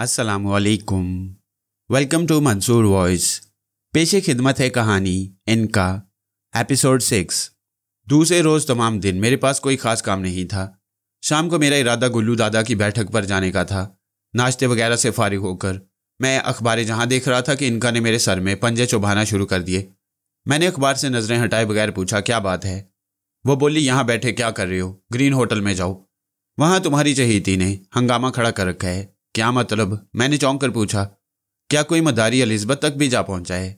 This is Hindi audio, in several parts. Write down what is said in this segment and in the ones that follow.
असलकुम वेलकम टू मंसूर वॉइस पेशे खिदमत है कहानी इनका एपिसोड सिक्स दूसरे रोज़ तमाम दिन मेरे पास कोई ख़ास काम नहीं था शाम को मेरा इरादा गुल्लू दादा की बैठक पर जाने का था नाश्ते वगैरह से फारिग होकर मैं अखबार जहाँ देख रहा था कि इनका ने मेरे सर में पंजे चुभाना शुरू कर दिए मैंने अखबार से नज़रें हटाए बगैर पूछा क्या बात है वो बोली यहाँ बैठे क्या कर रहे हो ग्रीन होटल में जाओ वहाँ तुम्हारी चहेती ने हंगामा खड़ा कर रखा है क्या मतलब मैंने चौंक कर पूछा क्या कोई मदारी अलिजबत तक भी जा पहुंचा है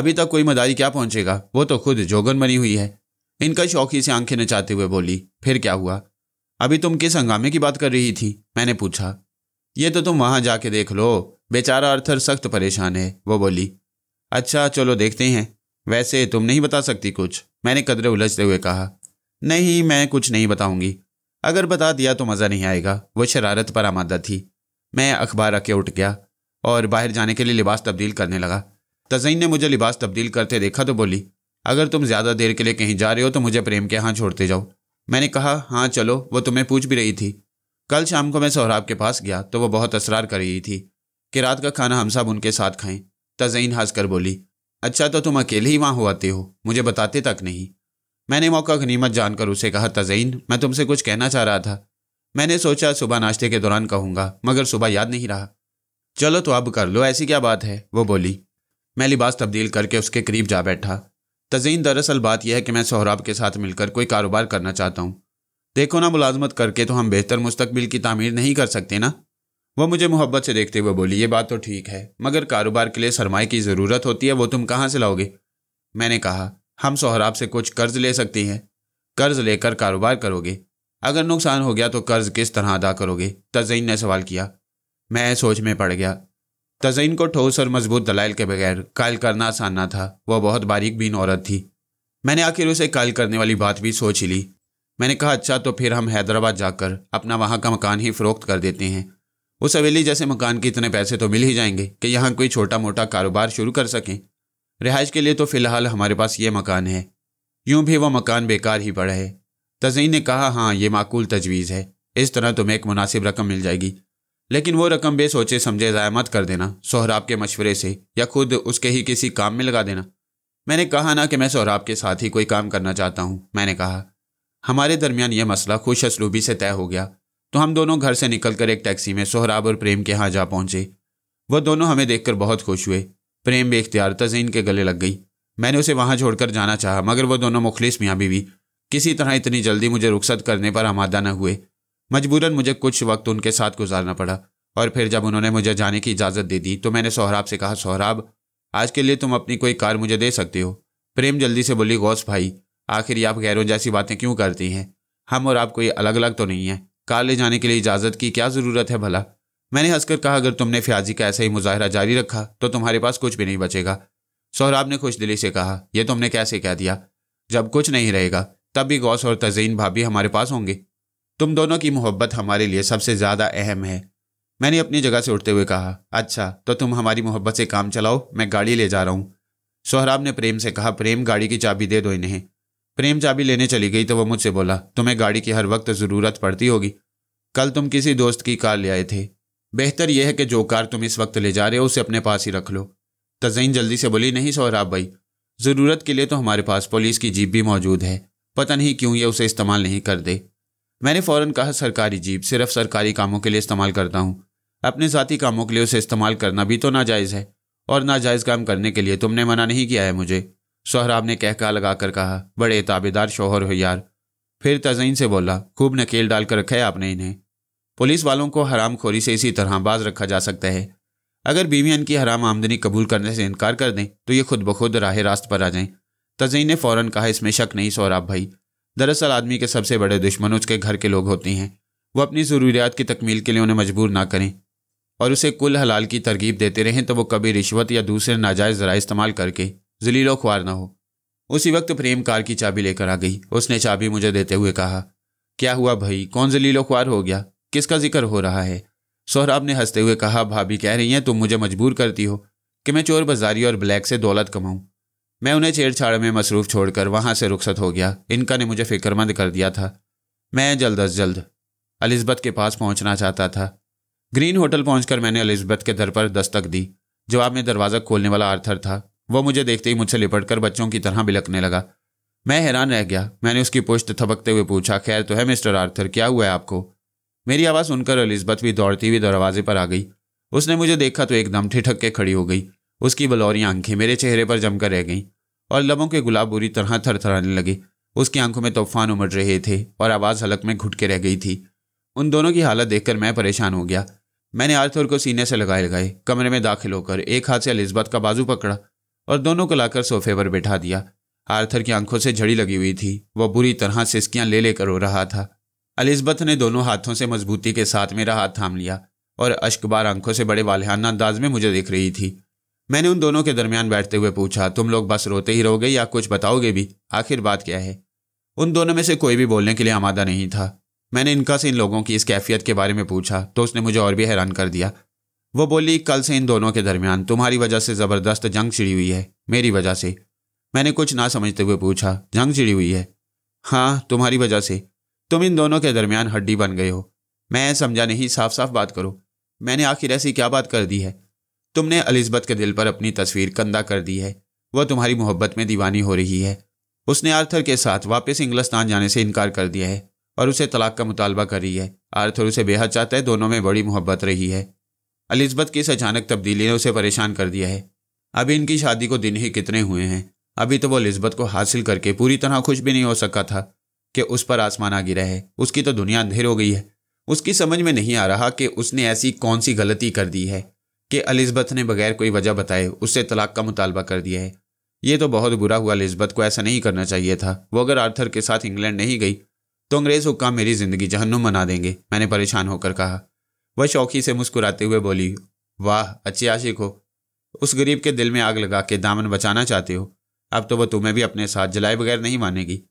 अभी तक कोई मदारी क्या पहुंचेगा वो तो खुद जोगन मरी हुई है इनका शौकी से आंखें नचाते हुए बोली फिर क्या हुआ अभी तुम किस हंगामे की बात कर रही थी मैंने पूछा ये तो तुम वहां जाके देख लो बेचारा अर्थर सख्त परेशान है वो बोली अच्छा चलो देखते हैं वैसे तुम नहीं बता सकती कुछ मैंने कदरे उलझते हुए कहा नहीं मैं कुछ नहीं बताऊंगी अगर बता दिया तो मज़ा नहीं आएगा वो शरारत पर आमादा थी मैं अखबार आके उठ गया और बाहर जाने के लिए लिबास तब्दील करने लगा तजईन ने मुझे लिबास तब्दील करते देखा तो बोली अगर तुम ज़्यादा देर के लिए कहीं जा रहे हो तो मुझे प्रेम के यहाँ छोड़ते जाओ मैंने कहा हाँ चलो वो तुम्हें पूछ भी रही थी कल शाम को मैं सोहराब के पास गया तो वो बहुत असरार कर रही थी कि रात का खाना हम सब उनके साथ खाएं तजैन हंस कर बोली अच्छा तो तुम अकेले ही वहाँ हो आते हो मुझे बताते तक नहीं मैंने मौका गनीमत जानकर उसे कहा तजैन मैं तुमसे कुछ कहना चाह रहा था मैंने सोचा सुबह नाश्ते के दौरान कहूँगा मगर सुबह याद नहीं रहा चलो तो अब कर लो ऐसी क्या बात है वो बोली मैं लिबास तब्दील करके उसके करीब जा बैठा तजीन दरअसल बात यह है कि मैं सोहराब के साथ मिलकर कोई कारोबार करना चाहता हूँ देखो ना मुलाजमत करके तो हम बेहतर मुस्तबिल की तामीर नहीं कर सकते ना वो मुझे मोहब्बत से देखते हुए बोली ये बात तो ठीक है मगर कारोबार के लिए सरमाए की ज़रूरत होती है वो तुम कहाँ से लाओगे मैंने कहा हम सोहराब से कुछ कर्ज ले सकती हैं कर्ज लेकर कारोबार करोगे अगर नुकसान हो गया तो कर्ज किस तरह अदा करोगे तजईन ने सवाल किया मैं सोच में पड़ गया तजईन को ठोस और मजबूत दलाइल के बगैर कायल करना आसान ना था वह बहुत बारीक बीन औरत थी मैंने आखिर उसे कायल करने वाली बात भी सोच ली मैंने कहा अच्छा तो फिर हम हैदराबाद जाकर अपना वहाँ का मकान ही फ़रोख्त कर देते हैं उस हवेली जैसे मकान के इतने पैसे तो मिल ही जाएंगे कि यहाँ कोई छोटा मोटा कारोबार शुरू कर सकें रिहाइश के लिए तो फ़िलहाल हमारे पास ये मकान है यूं भी वह मकान बेकार ही पड़ा है तजई ने कहा हाँ ये माकूल तजवीज़ है इस तरह तुम्हें एक मुनासिब रकम मिल जाएगी लेकिन वो रकम बेसोचे समझे ज़ाया मत कर देना सोहराब के मशवरे से या खुद उसके ही किसी काम में लगा देना मैंने कहा ना कि मैं सोहराब के साथ ही कोई काम करना चाहता हूँ मैंने कहा हमारे दरमियान यह मसला खुश असलूबी से तय हो गया तो हम दोनों घर से निकलकर एक टैक्सी में सोहराब और प्रेम के यहाँ जा पहुँचे वह दोनों हमें देखकर बहुत खुश हुए प्रेम बेख्तियार तजीन के गले लग गई मैंने उसे वहाँ छोड़कर जाना चाहा मगर वह दोनों मुखलिस मियाँ बीवी किसी तरह इतनी जल्दी मुझे रुखसत करने पर आमादा न हुए मजबूरन मुझे कुछ वक्त उनके साथ गुजारना पड़ा और फिर जब उन्होंने मुझे जाने की इजाज़त दे दी तो मैंने सोहराब से कहा सोहराब आज के लिए तुम अपनी कोई कार मुझे दे सकते हो प्रेम जल्दी से बोली गौस भाई आखिर आप गैरों जैसी बातें क्यों करती हैं हम और आप कोई अलग अलग तो नहीं है कार ले जाने के लिए इजाज़त की क्या ज़रूरत है भला मैंने हंसकर कहा अगर तुमने फ्याजी का ऐसा ही मुजाहरा जारी रखा तो तुम्हारे पास कुछ भी नहीं बचेगा सोहराब ने खुश दिली से कहा यह तुमने कैसे कह दिया जब कुछ नहीं रहेगा तभी गौस और तजीन भाभी हमारे पास होंगे तुम दोनों की मोहब्बत हमारे लिए सबसे ज़्यादा अहम है मैंने अपनी जगह से उठते हुए कहा अच्छा तो तुम हमारी मोहब्बत से काम चलाओ मैं गाड़ी ले जा रहा हूँ सोहराब ने प्रेम से कहा प्रेम गाड़ी की चाबी दे दो इन्हें प्रेम चाबी लेने चली गई तो वह मुझसे बोला तुम्हें गाड़ी की हर वक्त ज़रूरत पड़ती होगी कल तुम किसी दोस्त की कार ले आए थे बेहतर यह है कि जो कार तुम इस वक्त ले जा रहे हो उसे अपने पास ही रख लो तजैन जल्दी से बोली नहीं सोहराब भाई ज़रूरत के लिए तो हमारे पास पुलिस की जीप भी मौजूद है पता नहीं क्यों ये उसे इस्तेमाल नहीं कर दे मैंने फ़ौरन कहा सरकारी जीप सिर्फ सरकारी कामों के लिए इस्तेमाल करता हूँ अपने ज़ाती कामों के लिए उसे इस्तेमाल करना भी तो नाजायज़ है और नाजायज़ काम करने के लिए तुमने मना नहीं किया है मुझे सोहराब ने कहका लगाकर कहा बड़े ताबेदार शोहर हो यार फिर तजईन से बोला खूब नकेल डालकर रखा है आपने इन्हें पुलिस वालों को हराम खोरी से इसी तरह बाज रखा जा सकता है अगर बीवियन की हराम आमदनी कबूल करने से इनकार कर दें तो ये खुद ब खुद राह रास्त पर आ जाएं तजई ने फौरन कहा इसमें शक नहीं सौराब भाई दरअसल आदमी के सबसे बड़े दुश्मन उसके घर के लोग होते हैं वो अपनी ज़रूरियात की तकमील के लिए उन्हें मजबूर ना करें और उसे कुल हलाल की तरगीब देते रहें तो वो कभी रिश्वत या दूसरे नाजायज़ ज़रा इस्तेमाल करके जलीलो ख्वार ना हो उसी वक्त प्रेम कार की चाबी लेकर आ गई उसने चाबी मुझे देते हुए कहा क्या हुआ भाई कौन जलीलो ख्वार हो गया किसका जिक्र हो रहा है सोहराब ने हंसते हुए कहा भाभी कह रही हैं तुम मुझे मजबूर करती हो कि मैं चोर बाजारी और ब्लैक से दौलत कमाऊं मैं उन्हें छेड़छाड़ में मसरूफ़ छोड़कर वहाँ से रुखसत हो गया इनका ने मुझे फिक्रमंद कर दिया था मैं जल्द अज जल्द अलिजबत के पास पहुँचना चाहता था ग्रीन होटल पहुँच मैंने अलिजबत के दर पर दस्तक दी जवाब में दरवाज़ा खोलने वाला आर्थर था वो मुझे देखते ही मुझसे लिपट कर बच्चों की तरह बिलकने लगा मैं हैरान रह गया मैंने उसकी पुष्ट थपकते हुए पूछा खैर तो है मिस्टर आर्थर क्या हुआ है आपको मेरी आवाज़ सुनकर अलिजबत भी दौड़ती हुई दरवाजे पर आ गई उसने मुझे देखा तो एकदम ठिठक के खड़ी हो गई उसकी बलौरी आंखें मेरे चेहरे पर जमकर रह गईं और लबों के गुलाब बुरी तरह थरथराने लगे उसकी आंखों में तूफान उमड़ रहे थे और आवाज़ हलक में घुट के रह गई थी उन दोनों की हालत देखकर मैं परेशान हो गया मैंने आर्थर को सीने से लगाए लगाए कमरे में दाखिल होकर एक हाथ से अलिजबत का बाजू पकड़ा और दोनों को लाकर सोफे पर बैठा दिया आर्थर की आंखों से झड़ी लगी हुई थी वह बुरी तरह सिस्कियां ले लेकर रो रहा था अलिजबत ने दोनों हाथों से मजबूती के साथ मेरा हाथ थाम लिया और अश्कबार आंखों से बड़े वालहाना अंदाज में मुझे देख रही थी मैंने उन दोनों के दरमियान बैठते हुए पूछा तुम लोग बस रोते ही रहोगे या कुछ बताओगे भी आखिर बात क्या है उन दोनों में से कोई भी बोलने के लिए आमादा नहीं था मैंने इनका से इन लोगों की इस कैफियत के बारे में पूछा तो उसने मुझे और भी हैरान कर दिया वो बोली कल से इन दोनों के दरमियान तुम्हारी वजह से ज़बरदस्त जंग छिड़ी हुई है मेरी वजह से मैंने कुछ ना समझते हुए पूछा जंग छिड़ी हुई है हाँ तुम्हारी वजह से तुम इन दोनों के दरमियान हड्डी बन गए हो मैं समझा नहीं साफ साफ बात करो मैंने आखिर ऐसी क्या बात कर दी है तुमने अलिजबत के दिल पर अपनी तस्वीर कंदा कर दी है वह तुम्हारी मोहब्बत में दीवानी हो रही है उसने आर्थर के साथ वापस इंग्लिस्तान जाने से इनकार कर दिया है और उसे तलाक का मुतालबा कर रही है आर्थर उसे बेहद चाहता है दोनों में बड़ी मोहब्बत रही है अलिजबत की इस अचानक तब्दीली ने उसे परेशान कर दिया है अभी इनकी शादी को दिन ही कितने हुए हैं अभी तो वो अलिजबत को हासिल करके पूरी तरह खुश भी नहीं हो सका था कि उस पर आसमान आ गिरा है उसकी तो दुनिया अंधेर हो गई है उसकी समझ में नहीं आ रहा कि उसने ऐसी कौन सी गलती कर दी है कि अलिजबत ने बगैर कोई वजह बताए उससे तलाक का मुतालबा कर दिया है ये तो बहुत बुरा हुआ अलिजबत को ऐसा नहीं करना चाहिए था वो अगर आर्थर के साथ इंग्लैंड नहीं गई तो अंग्रेज़ हुक्म मेरी ज़िंदगी जहन्नुम मना देंगे मैंने परेशान होकर कहा वह शौकी से मुस्कुराते हुए बोली वाह अच्छे आशिक हो उस गरीब के दिल में आग लगा के दामन बचाना चाहते हो अब तो वह तुम्हें भी अपने साथ जलाए बगैर नहीं मानेगी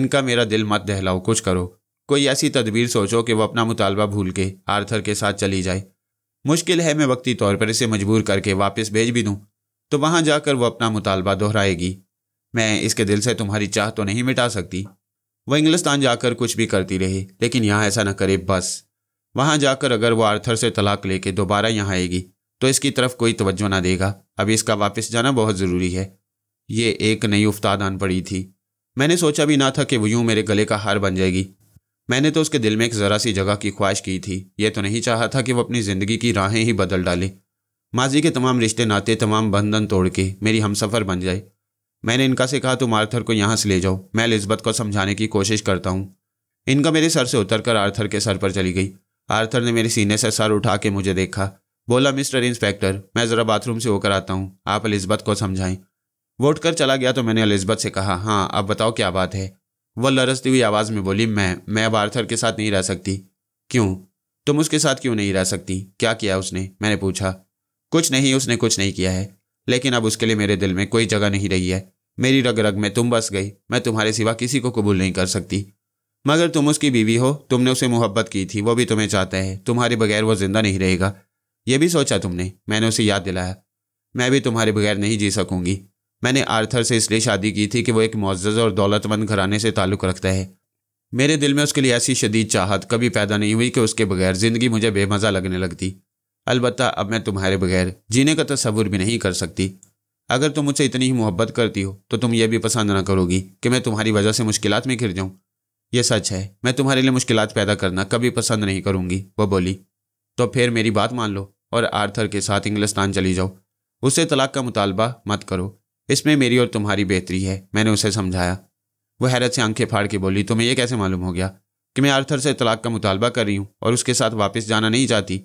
इनका मेरा दिल मत दहलाओ कुछ करो कोई ऐसी तदबीर सोचो कि वह अपना मुतालबा भूल के आर्थर के साथ चली जाए मुश्किल है मैं वक्ती तौर पर इसे मजबूर करके वापस भेज भी दूँ तो वहाँ जाकर वो अपना मुतालबा दोहराएगी मैं इसके दिल से तुम्हारी चाह तो नहीं मिटा सकती वह इंग्लिस्तान जाकर कुछ भी करती रही लेकिन यहाँ ऐसा न करे बस वहाँ जाकर अगर वो आर्थर से तलाक लेके दोबारा यहाँ आएगी तो इसकी तरफ कोई तवज्जो ना देगा अभी इसका वापस जाना बहुत ज़रूरी है ये एक नई उफ्ताद आन पड़ी थी मैंने सोचा भी ना था कि वो यूँ मेरे गले का हार बन जाएगी मैंने तो उसके दिल में एक ज़रा सी जगह की ख्वाहिश की थी ये तो नहीं चाहा था कि वो अपनी ज़िंदगी की राहें ही बदल डाले माजी के तमाम रिश्ते नाते तमाम बंधन तोड़ के मेरी हमसफ़र बन जाए मैंने इनका से कहा तुम आर्थर को यहाँ से ले जाओ मैं लिस्बत को समझाने की कोशिश करता हूँ इनका मेरे सर से कर आर्थर के सर पर चली गई आर्थर ने मेरे सीने से सर उठा के मुझे देखा बोला मिस्टर इंस्पेक्टर मैं ज़रा बाथरूम से होकर आता हूँ आप अलिस्बत को समझाएं वो उठकर चला गया तो मैंने अलिस्बत से कहा हाँ अब बताओ क्या बात है वह लरसती हुई आवाज़ में बोली मैं मैं अब आर्थर के साथ नहीं रह सकती क्यों तुम उसके साथ क्यों नहीं रह सकती क्या किया उसने मैंने पूछा कुछ नहीं उसने कुछ नहीं किया है लेकिन अब उसके लिए मेरे दिल में कोई जगह नहीं रही है मेरी रग रग में तुम बस गई मैं तुम्हारे सिवा किसी को कबूल नहीं कर सकती मगर तुम उसकी बीवी हो तुमने उसे मोहब्बत की थी वो भी तुम्हें चाहता है तुम्हारे बगैर वो जिंदा नहीं रहेगा यह भी सोचा तुमने मैंने उसे याद दिलाया मैं भी तुम्हारे बगैर नहीं जी सकूंगी मैंने आर्थर से इसलिए शादी की थी कि वो एक मुआज़ और दौलतमंद घराने से ताल्लुक़ रखता है मेरे दिल में उसके लिए ऐसी शदीद चाहत कभी पैदा नहीं हुई कि उसके बगैर ज़िंदगी मुझे बेमज़ा लगने लगती अलबत्त अब मैं तुम्हारे बगैर जीने का तस्वुर भी नहीं कर सकती अगर तुम मुझसे इतनी ही मोहब्बत करती हो तो तुम यह भी पसंद ना करोगी कि मैं तुम्हारी वजह से मुश्किल में घिर जाऊँ यह सच है मैं तुम्हारे लिए मुश्किल पैदा करना कभी पसंद नहीं करूँगी वह बोली तो फिर मेरी बात मान लो और आर्थर के साथ इंग्लिस्तान चली जाओ उससे तलाक का मुतालबा मत करो इसमें मेरी और तुम्हारी बेहतरी है मैंने उसे समझाया वह हैरत से आंखें फाड़ के बोली तुम्हें यह कैसे मालूम हो गया कि मैं आर्थर से तलाक का मुतालबा कर रही हूँ और उसके साथ वापस जाना नहीं चाहती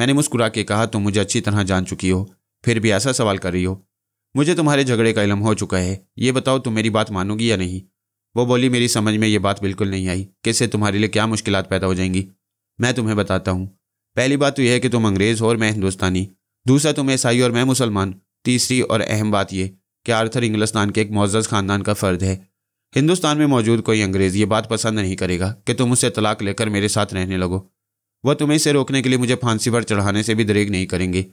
मैंने मुस्कुरा के कहा तुम मुझे अच्छी तरह जान चुकी हो फिर भी ऐसा सवाल कर रही हो मुझे तुम्हारे झगड़े का इलम हो चुका है ये बताओ तुम मेरी बात मानोगी या नहीं वो बोली मेरी समझ में ये बात बिल्कुल नहीं आई किससे तुम्हारे लिए क्या मुश्किल पैदा हो जाएंगी मैं तुम्हें बताता हूँ पहली बात तो यह है कि तुम अंग्रेज़ हो और मैं हिंदुस्तानी दूसरा तुम ईसाई और मैं मुसलमान तीसरी और अहम बात यह कि आर्थर इंग्लिस्तान के एक मोजज़ ख़ानदान का फ़र्द है हिंदुस्तान में मौजूद कोई अंग्रेज़ ये बात पसंद नहीं करेगा कि तुम उससे तलाक लेकर मेरे साथ रहने लगो वह तुम्हें इसे रोकने के लिए मुझे फांसी पर चढ़ाने से भी दरेग नहीं करेंगे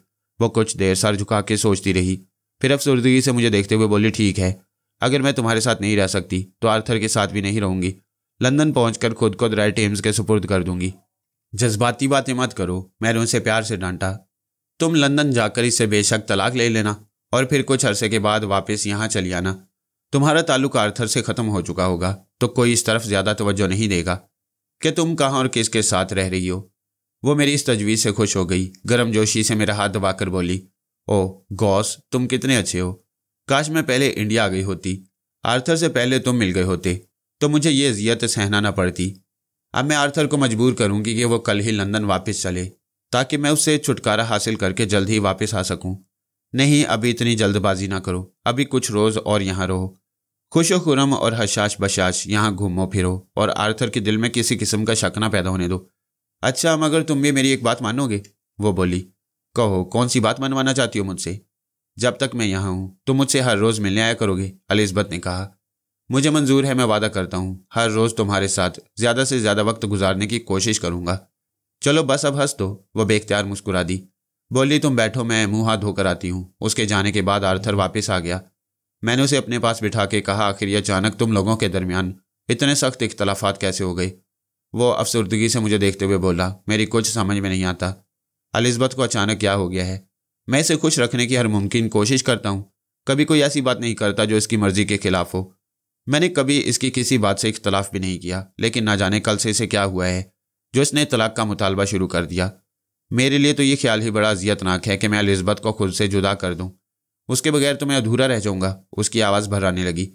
वो कुछ देर सर झुका के सोचती रही फिर अफसरदगी से मुझे देखते हुए बोली ठीक है अगर मैं तुम्हारे साथ नहीं रह सकती तो आर्थर के साथ भी नहीं रहूंगी लंदन पहुंचकर खुद को दराय टेम्स के सुपुर्द कर दूंगी जज्बाती बातें मत करो मैंने उनसे प्यार से डांटा तुम लंदन जाकर इससे बेशक तलाक ले लेना और फिर कुछ अरसे के बाद वापस यहाँ चली आना तुम्हारा ताल्लुक आर्थर से ख़त्म हो चुका होगा तो कोई इस तरफ ज़्यादा तवज्जो नहीं देगा कि तुम कहाँ और किसके साथ रह रही हो वो मेरी इस तजवीज़ से खुश हो गई गर्म जोशी से मेरा हाथ दबाकर बोली ओ गौस तुम कितने अच्छे हो काश मैं पहले इंडिया आ गई होती आर्थर से पहले तुम मिल गए होते तो मुझे ये अजियत सहना ना पड़ती अब मैं आर्थर को मजबूर करूंगी कि वो कल ही लंदन वापस चले ताकि मैं उससे छुटकारा हासिल करके जल्द ही वापस आ सकूं नहीं अभी इतनी जल्दबाजी ना करो अभी कुछ रोज और यहाँ रहो खुशो खुरम और हशाश बशाश यहाँ घूमो फिरो और आर्थर के दिल में किसी किस्म का शक ना पैदा होने दो अच्छा मगर तुम भी मेरी एक बात मानोगे वो बोली कहो कौन सी बात मनवाना चाहती हो मुझसे जब तक मैं यहाँ हूँ तुम मुझसे हर रोज़ मिलने आया करोगे अलिजबत ने कहा मुझे मंजूर है मैं वादा करता हूँ हर रोज़ तुम्हारे साथ ज़्यादा से ज़्यादा वक्त गुजारने की कोशिश करूँगा चलो बस अब हंस दो वह बेख्तियार मुस्कुरा दी बोली तुम बैठो मैं मुंह हाथ धोकर आती हूँ उसके जाने के बाद आर्थर वापस आ गया मैंने उसे अपने पास बिठा के कहा आखिर अचानक तुम लोगों के दरमियान इतने सख्त इख्तलाफात कैसे हो गए वो अफसरदगी से मुझे देखते हुए बोला मेरी कुछ समझ में नहीं आता अलिजबत को अचानक क्या हो गया है मैं इसे खुश रखने की हर मुमकिन कोशिश करता हूँ कभी कोई ऐसी बात नहीं करता जो इसकी मर्जी के खिलाफ हो मैंने कभी इसकी किसी बात से इख्तलाफ भी नहीं किया लेकिन ना जाने कल से इसे क्या हुआ है जो इसने तलाक का मुतालबा शुरू कर दिया मेरे लिए तो ये ख्याल ही बड़ा अजियतनाक है कि मैं अलिज़बत को खुद से जुदा कर दूं उसके बगैर तो मैं अधूरा रह जाऊंगा उसकी आवाज़ भर आने लगी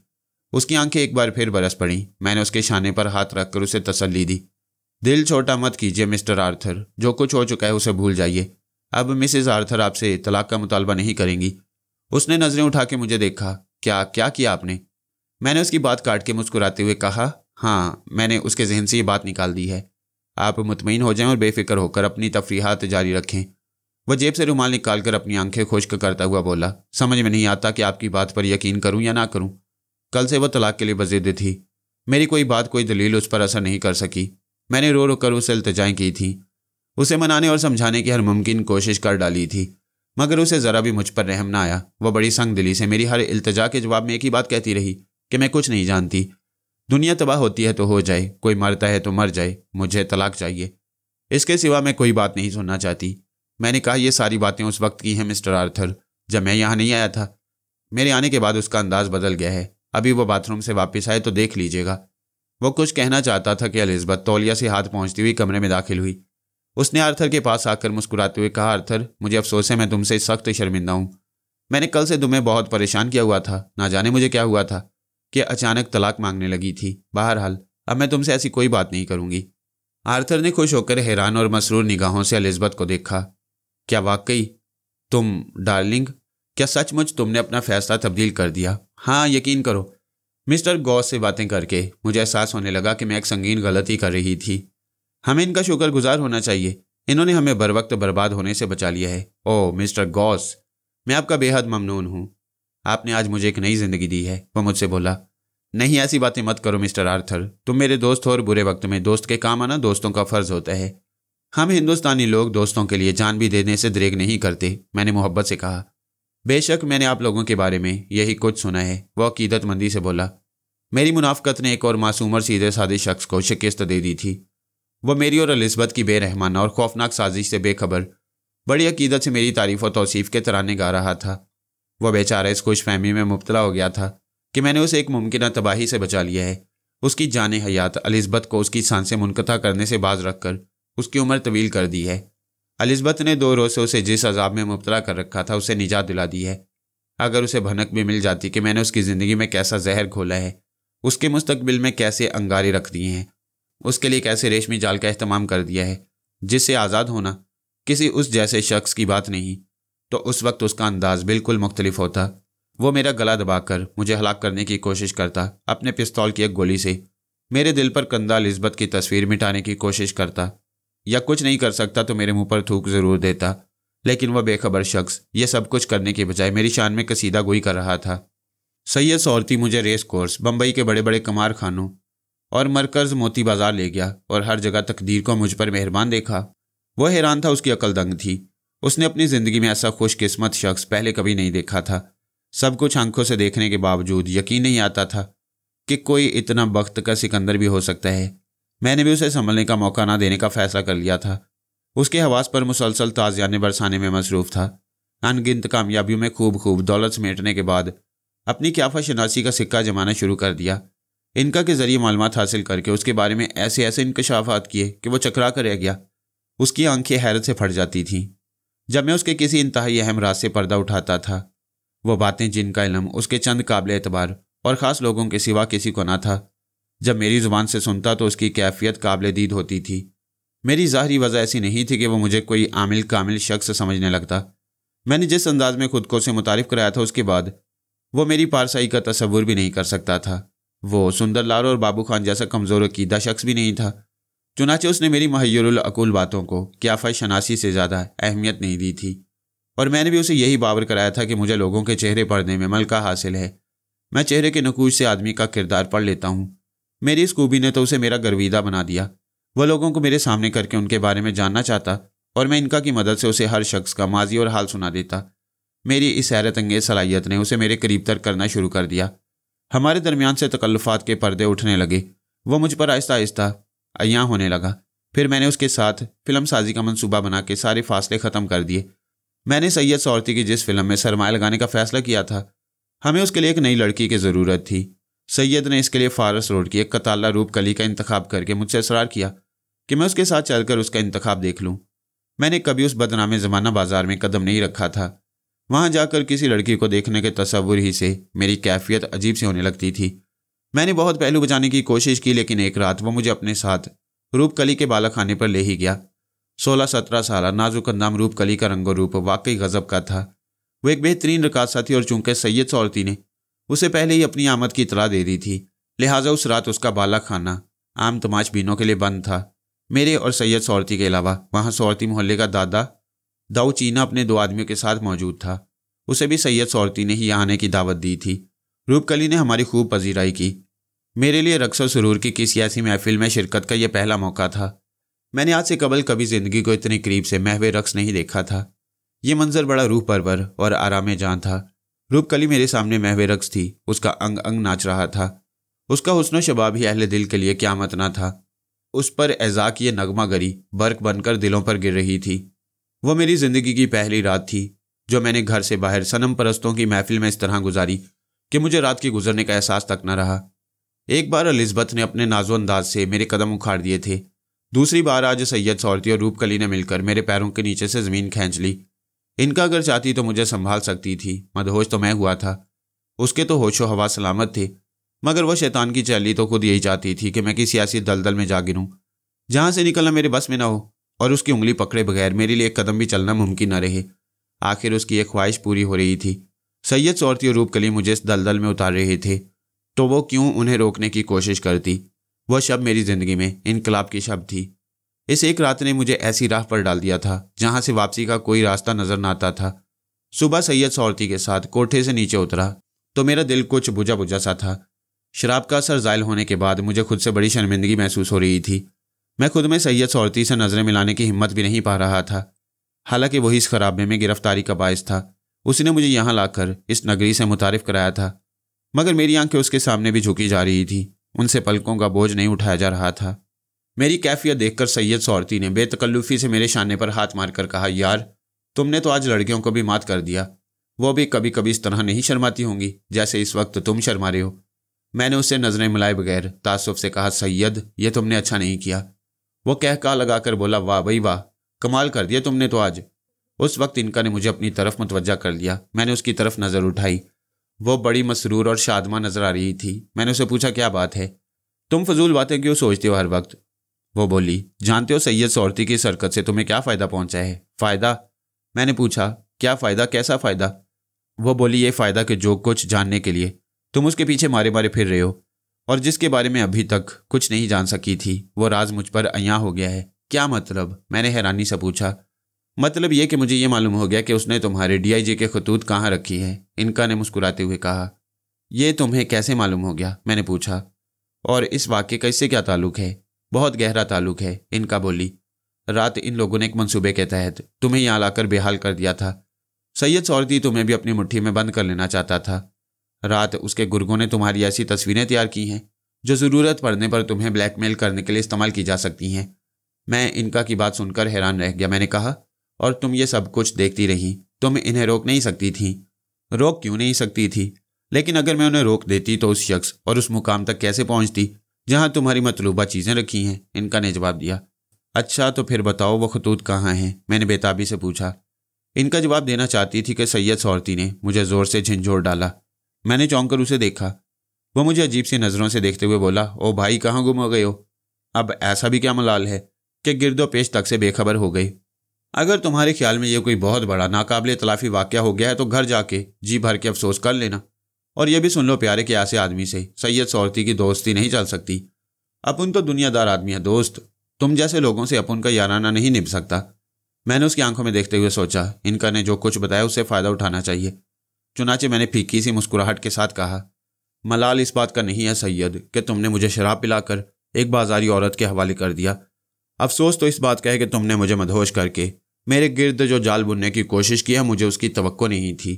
उसकी आंखें एक बार फिर बरस पड़ी मैंने उसके शाने पर हाथ रखकर उसे तसल्ली दी दिल छोटा मत कीजिए मिस्टर आर्थर जो कुछ हो चुका है उसे भूल जाइए अब मिसेज आर्थर आपसे तलाक का मुतालबा नहीं करेंगी उसने नज़रें उठा के मुझे देखा क्या क्या किया आपने मैंने उसकी बात काट के मुस्कुराते हुए कहा हाँ मैंने उसके जहन से ये बात निकाल दी है आप मुतमिन हो जाएं और बेफिक्र होकर अपनी तफरीहत जारी रखें वह जेब से रुमाल निकाल कर अपनी आंखें खुश्क करता हुआ बोला समझ में नहीं आता कि आपकी बात पर यकीन करूं या ना करूं कल से वह तलाक के लिए बजिद थी मेरी कोई बात कोई दलील उस पर असर नहीं कर सकी मैंने रो रो कर उसे अल्तजाएँ की थी उसे मनाने और समझाने की हर मुमकिन कोशिश कर डाली थी मगर उसे ज़रा भी मुझ पर रहम ना आया वह बड़ी संग दिली से मेरी हर अल्तजा के जवाब में एक ही बात कहती रही कि मैं कुछ नहीं जानती दुनिया तबाह होती है तो हो जाए कोई मरता है तो मर जाए मुझे तलाक चाहिए इसके सिवा मैं कोई बात नहीं सुनना चाहती मैंने कहा ये सारी बातें उस वक्त की हैं मिस्टर आर्थर जब मैं यहाँ नहीं आया था मेरे आने के बाद उसका अंदाज बदल गया है अभी वो बाथरूम से वापस आए तो देख लीजिएगा वो कुछ कहना चाहता था कि अलिजबत तौलिया से हाथ पहुँचती हुई कमरे में दाखिल हुई उसने आर्थर के पास आकर मुस्कुराते हुए कहा आर्थर मुझे अफसोस है मैं तुमसे सख्त शर्मिंदा हूँ मैंने कल से तुम्हें बहुत परेशान किया हुआ था ना जाने मुझे क्या हुआ था कि अचानक तलाक मांगने लगी थी बहरहाल अब मैं तुमसे ऐसी कोई बात नहीं करूंगी आर्थर ने खुश होकर हैरान और मसरूर निगाहों से अलिजबत को देखा क्या वाकई तुम डार्लिंग क्या सचमुच तुमने अपना फैसला तब्दील कर दिया हाँ यकीन करो मिस्टर गौस से बातें करके मुझे एहसास होने लगा कि मैं एक संगीन गलती कर रही थी हमें इनका शुक्रगुजार होना चाहिए इन्होंने हमें बर वक्त बर्बाद होने से बचा लिया है ओह मिस्टर गॉस मैं आपका बेहद ममनून हूँ आपने आज मुझे एक नई जिंदगी दी है वह मुझसे बोला नहीं ऐसी बातें मत करो मिस्टर आर्थर तुम मेरे दोस्त हो और बुरे वक्त में दोस्त के काम आना दोस्तों का फर्ज होता है हम हिंदुस्तानी लोग दोस्तों के लिए जान भी देने से दरेग नहीं करते मैंने मोहब्बत से कहा बेशक मैंने आप लोगों के बारे में यही कुछ सुना है वह अकीदतमंदी से बोला मेरी मुनाफ्त ने एक और मासूम और सीधे साधे शख्स को शिकस्त दे दी थी वह मेरी और अलिस्बत की बेरहमाना और खौफनाक साजिश से बेखबर बड़ी अकीदत से मेरी तारीफ और तोसीफ़ के तराने गा रहा था वह बेचारा इस खुश फहमी में मुबतला हो गया था कि मैंने उसे एक मुमकिन तबाही से बचा लिया है उसकी जान हयात अलिस्बत को उसकी सांसें मुनकता करने से बाज रखकर उसकी उम्र तवील कर दी है अलिस्बत ने दो रोज से उसे जिस अजाब में मुबतला कर रखा था उसे निजात दिला दी है अगर उसे भनक भी मिल जाती कि मैंने उसकी ज़िंदगी में कैसा जहर खोला है उसके मुस्तबिल में कैसे अंगारे रख दिए हैं उसके लिए कैसे रेशमी जाल का अहतमाम कर दिया है जिससे आज़ाद होना किसी उस जैसे शख्स की बात नहीं तो उस वक्त उसका अंदाज बिल्कुल मुख्तलिफ होता वो मेरा गला दबाकर मुझे हलाक करने की कोशिश करता अपने पिस्तौल की एक गोली से मेरे दिल पर कंधा लिस्बत की तस्वीर मिटाने की कोशिश करता या कुछ नहीं कर सकता तो मेरे मुंह पर थूक ज़रूर देता लेकिन वह बेखबर शख्स यह सब कुछ करने के बजाय मेरी शान में कसीदा गोई कर रहा था सैयद सौरती मुझे रेस कोर्स बम्बई के बड़े बड़े कमार खानों और मरकज मोती बाजार ले गया और हर जगह तकदीर को मुझ पर मेहरबान देखा वह हैरान था उसकी अकल दंग थी उसने अपनी जिंदगी में ऐसा खुशकिस्मत शख्स पहले कभी नहीं देखा था सब कुछ आंखों से देखने के बावजूद यकीन नहीं आता था कि कोई इतना वक्त का सिकंदर भी हो सकता है मैंने भी उसे संभलने का मौका ना देने का फैसला कर लिया था उसके हवास पर मुसलसल ताजियाने बरसाने में मसरूफ था अनगिनत कामयाबियों में खूब खूब दौलत समेटने के बाद अपनी क्याफा शनासी का सिक्का जमाना शुरू कर दिया इनका के जरिए मालूम हासिल करके उसके बारे में ऐसे ऐसे इनकशाफात किए कि वो चकरा कर रह गया उसकी आंखें हैरत से फट जाती थीं जब मैं उसके किसी इंतहाई अहम राज से पर्दा उठाता था वो बातें जिनका इलम उसके चंद काबिल एतबार और ख़ास लोगों के सिवा किसी को ना था जब मेरी ज़ुबान से सुनता तो उसकी कैफियत काबिल दीद होती थी मेरी ज़ाहरी वजह ऐसी नहीं थी कि वह मुझे कोई आमिल कामिल शख्स समझने लगता मैंने जिस अंदाज में खुद को से मुतारफ़ कराया था उसके बाद वो मेरी पारसाई का तस्वुर भी नहीं कर सकता था वो सुंदर लाल और बाबू खान जैसा कमज़ोर अकीदा शख्स भी नहीं था चुनाचे उसने मेरी महयरकूल बातों को क्याफा शनासी से ज़्यादा अहमियत नहीं दी थी और मैंने भी उसे यही बावर कराया था कि मुझे लोगों के चेहरे पढ़ने में मलका हासिल है मैं चेहरे के नकूज से आदमी का किरदार पढ़ लेता हूँ मेरी इस खूबी ने तो उसे मेरा गर्वीदा बना दिया वह लोगों को मेरे सामने करके उनके बारे में जानना चाहता और मैं इनका की मदद से उसे हर शख्स का माजी और हाल सुना देता मेरी इस हैरत अंगेज सलाहियत ने उसे मेरे करीब तर करना शुरू कर दिया हमारे दरमियान से तकल्लुफात के पर्दे उठने लगे वह मुझ पर आहिस्ता आहिस्ता अयाँ होने लगा फिर मैंने उसके साथ फिल्म साजी का मनसूबा बना के सारे फासले ख़त्म कर दिए मैंने सैयद सौरती की जिस फिल्म में सरमाया लगाने का फैसला किया था हमें उसके लिए एक नई लड़की की ज़रूरत थी सैयद ने इसके लिए फारस रोड की एक कताला रूप कली का इंतखब करके मुझसे इसरार किया कि मैं उसके साथ चलकर उसका इंतखब देख लूँ मैंने कभी उस बदनामे ज़माना बाजार में कदम नहीं रखा था वहाँ जाकर किसी लड़की को देखने के तस्वुर ही से मेरी कैफियत अजीब सी होने लगती थी मैंने बहुत पहलू बजाने की कोशिश की लेकिन एक रात वह मुझे अपने साथ रूपकली के बाला खाने पर ले ही गया सोलह सत्रह साल नाजुक अंदाम रूपकली का रंगो रूप वाकई गजब का था वो एक बेहतरीन रकासा थी और चूंकि सैयद सौरती ने उसे पहले ही अपनी आमद की इतला दे दी थी लिहाजा उस रात उसका बाला खाना आम तमाश बीनों के लिए बंद था मेरे और सैयद सौरती के अलावा वहाँ सौरती मोहल्ले का दादा दाऊ चीना अपने दो आदमियों के साथ मौजूद था उसे भी सैयद सौरती ने ही आने की दावत दी थी रूपकली ने हमारी खूब पजीराई की मेरे लिए रक्स और सुरूर की किसी ऐसी महफिल में शिरकत का यह पहला मौका था मैंने आज से कबल कभी ज़िंदगी को इतने करीब से महवे रक्स नहीं देखा था ये मंजर बड़ा रूह परवर और आराम जान था रूपकली मेरे सामने महवे रक्स थी उसका अंग अंग नाच रहा था उसका हुसनो शबाब ही अहले दिल के लिए क्या मतना था उस पर एजा की नगमा गरी बर्क बनकर दिलों पर गिर रही थी वह मेरी ज़िंदगी की पहली रात थी जो मैंने घर से बाहर सनम परस्तों की महफिल में इस तरह गुजारी कि मुझे रात के गुजरने का एहसास तक न रहा एक बार अलिजबत ने अपने नाजो अंदाज से मेरे कदम उखाड़ दिए थे दूसरी बार आज सैयद सौरती और रूपकली ने मिलकर मेरे पैरों के नीचे से ज़मीन खींच ली इनका अगर चाहती तो मुझे संभाल सकती थी मदहोश तो मैं हुआ था उसके तो होशो हवा सलामत थे मगर वह शैतान की चैली तो खुद यही चाहती थी कि मैं किसी ऐसी दलदल में जा गिरूँ जहाँ से निकलना मेरे बस में ना हो और उसकी उंगली पकड़े बगैर मेरे लिए एक कदम भी चलना मुमकिन न रहे आखिर उसकी एक ख्वाहिश पूरी हो रही थी सैयद सौरती और रूपकली मुझे इस दलदल में उतार रहे थे तो वो क्यों उन्हें रोकने की कोशिश करती वह शब मेरी ज़िंदगी में इनकलाब की शब थी इस एक रात ने मुझे ऐसी राह पर डाल दिया था जहाँ से वापसी का कोई रास्ता नज़र न आता था सुबह सैयद सौरती के साथ कोठे से नीचे उतरा तो मेरा दिल कुछ बुझा बुझा सा था शराब का असर जायल होने के बाद मुझे खुद से बड़ी शर्मिंदगी महसूस हो रही थी मैं खुद में सैयद सौरती से नज़रें मिलाने की हिम्मत भी नहीं पा रहा था हालांकि वही इस खराबे में गिरफ्तारी का बायस था उसने मुझे यहाँ लाकर इस नगरी से मुतारफ कराया था मगर मेरी आंखें उसके सामने भी झुकी जा रही थी उनसे पलकों का बोझ नहीं उठाया जा रहा था मेरी कैफियत देखकर सैयद सौरती ने बेतकल्लुफ़ी से मेरे शाने पर हाथ मारकर कहा यार तुमने तो आज लड़कियों को भी मात कर दिया वो भी कभी कभी इस तरह नहीं शर्माती होंगी जैसे इस वक्त तुम शर्मा रहे हो मैंने उससे नजरें मिलाए बगैर तासुफ से कहा सैयद ये तुमने अच्छा नहीं किया वो कहा लगाकर बोला वाह भाई वाह कमाल कर दिया तुमने तो आज उस वक्त इनका ने मुझे अपनी तरफ मुतवजा कर लिया मैंने उसकी तरफ नज़र उठाई वो बड़ी मसरूर और शादमा नज़र आ रही थी मैंने उसे पूछा क्या बात है तुम फजूल बातें क्यों सोचते हो हर वक्त वो बोली जानते हो सैयद सौरती की सरकत से तुम्हें क्या फ़ायदा पहुंचा है फ़ायदा मैंने पूछा क्या फ़ायदा कैसा फ़ायदा वो बोली ये फ़ायदा कि जो कुछ जानने के लिए तुम उसके पीछे मारे मारे फिर रहे हो और जिसके बारे में अभी तक कुछ नहीं जान सकी थी वो राज मुझ पर अया हो गया है क्या मतलब मैंने हैरानी से पूछा मतलब ये कि मुझे ये मालूम हो गया कि उसने तुम्हारे डीआईजी के खतूत कहाँ रखी है इनका ने मुस्कुराते हुए कहा यह तुम्हें कैसे मालूम हो गया मैंने पूछा और इस वाक्य का इससे क्या ताल्लुक है बहुत गहरा ताल्लुक है इनका बोली रात इन लोगों ने एक मंसूबे के तहत तुम्हें यहाँ लाकर बेहाल कर दिया था सैयद सौरती तुम्हें भी अपनी मुट्ठी में बंद कर लेना चाहता था रात उसके गुर्गों ने तुम्हारी ऐसी तस्वीरें तैयार की हैं जो ज़रूरत पड़ने पर तुम्हें ब्लैकमेल करने के लिए इस्तेमाल की जा सकती हैं मैं इनका की बात सुनकर हैरान रह गया मैंने कहा और तुम ये सब कुछ देखती रही तुम तो इन्हें रोक नहीं सकती थी रोक क्यों नहीं सकती थी लेकिन अगर मैं उन्हें रोक देती तो उस शख्स और उस मुकाम तक कैसे पहुंचती जहां तुम्हारी मतलूबा चीज़ें रखी हैं इनका ने जवाब दिया अच्छा तो फिर बताओ वो खतूत कहाँ हैं मैंने बेताबी से पूछा इनका जवाब देना चाहती थी कि सैयद सौरती ने मुझे ज़ोर से झंझोर डाला मैंने चौंक कर उसे देखा वो मुझे अजीब सी नज़रों से देखते हुए बोला ओ भाई कहाँ गुम हो गए हो अब ऐसा भी क्या मलाल है कि गिरदो पेश तक से बेखबर हो गई अगर तुम्हारे ख्याल में यह कोई बहुत बड़ा नाकाबिल तलाफी वाक्य हो गया है तो घर जाके जी भर के अफसोस कर लेना और यह भी सुन लो प्यारे के ऐसे आदमी से सैयद सौरती की दोस्ती नहीं चल सकती अपुन तो दुनियादार आदमी है दोस्त तुम जैसे लोगों से अपुन का याराना नहीं निभ सकता मैंने उसकी आंखों में देखते हुए सोचा इनका ने जो कुछ बताया उससे फ़ायदा उठाना चाहिए चुनाचे मैंने फीकी सी मुस्कुराहट के साथ कहा मलाल इस बात का नहीं है सैयद कि तुमने मुझे शराब पिलाकर एक बाजारी औरत के हवाले कर दिया अफसोस तो इस बात का है कि तुमने मुझे मदहोश करके मेरे गिर्द जो जाल बुनने की कोशिश की है मुझे उसकी तवक्को नहीं थी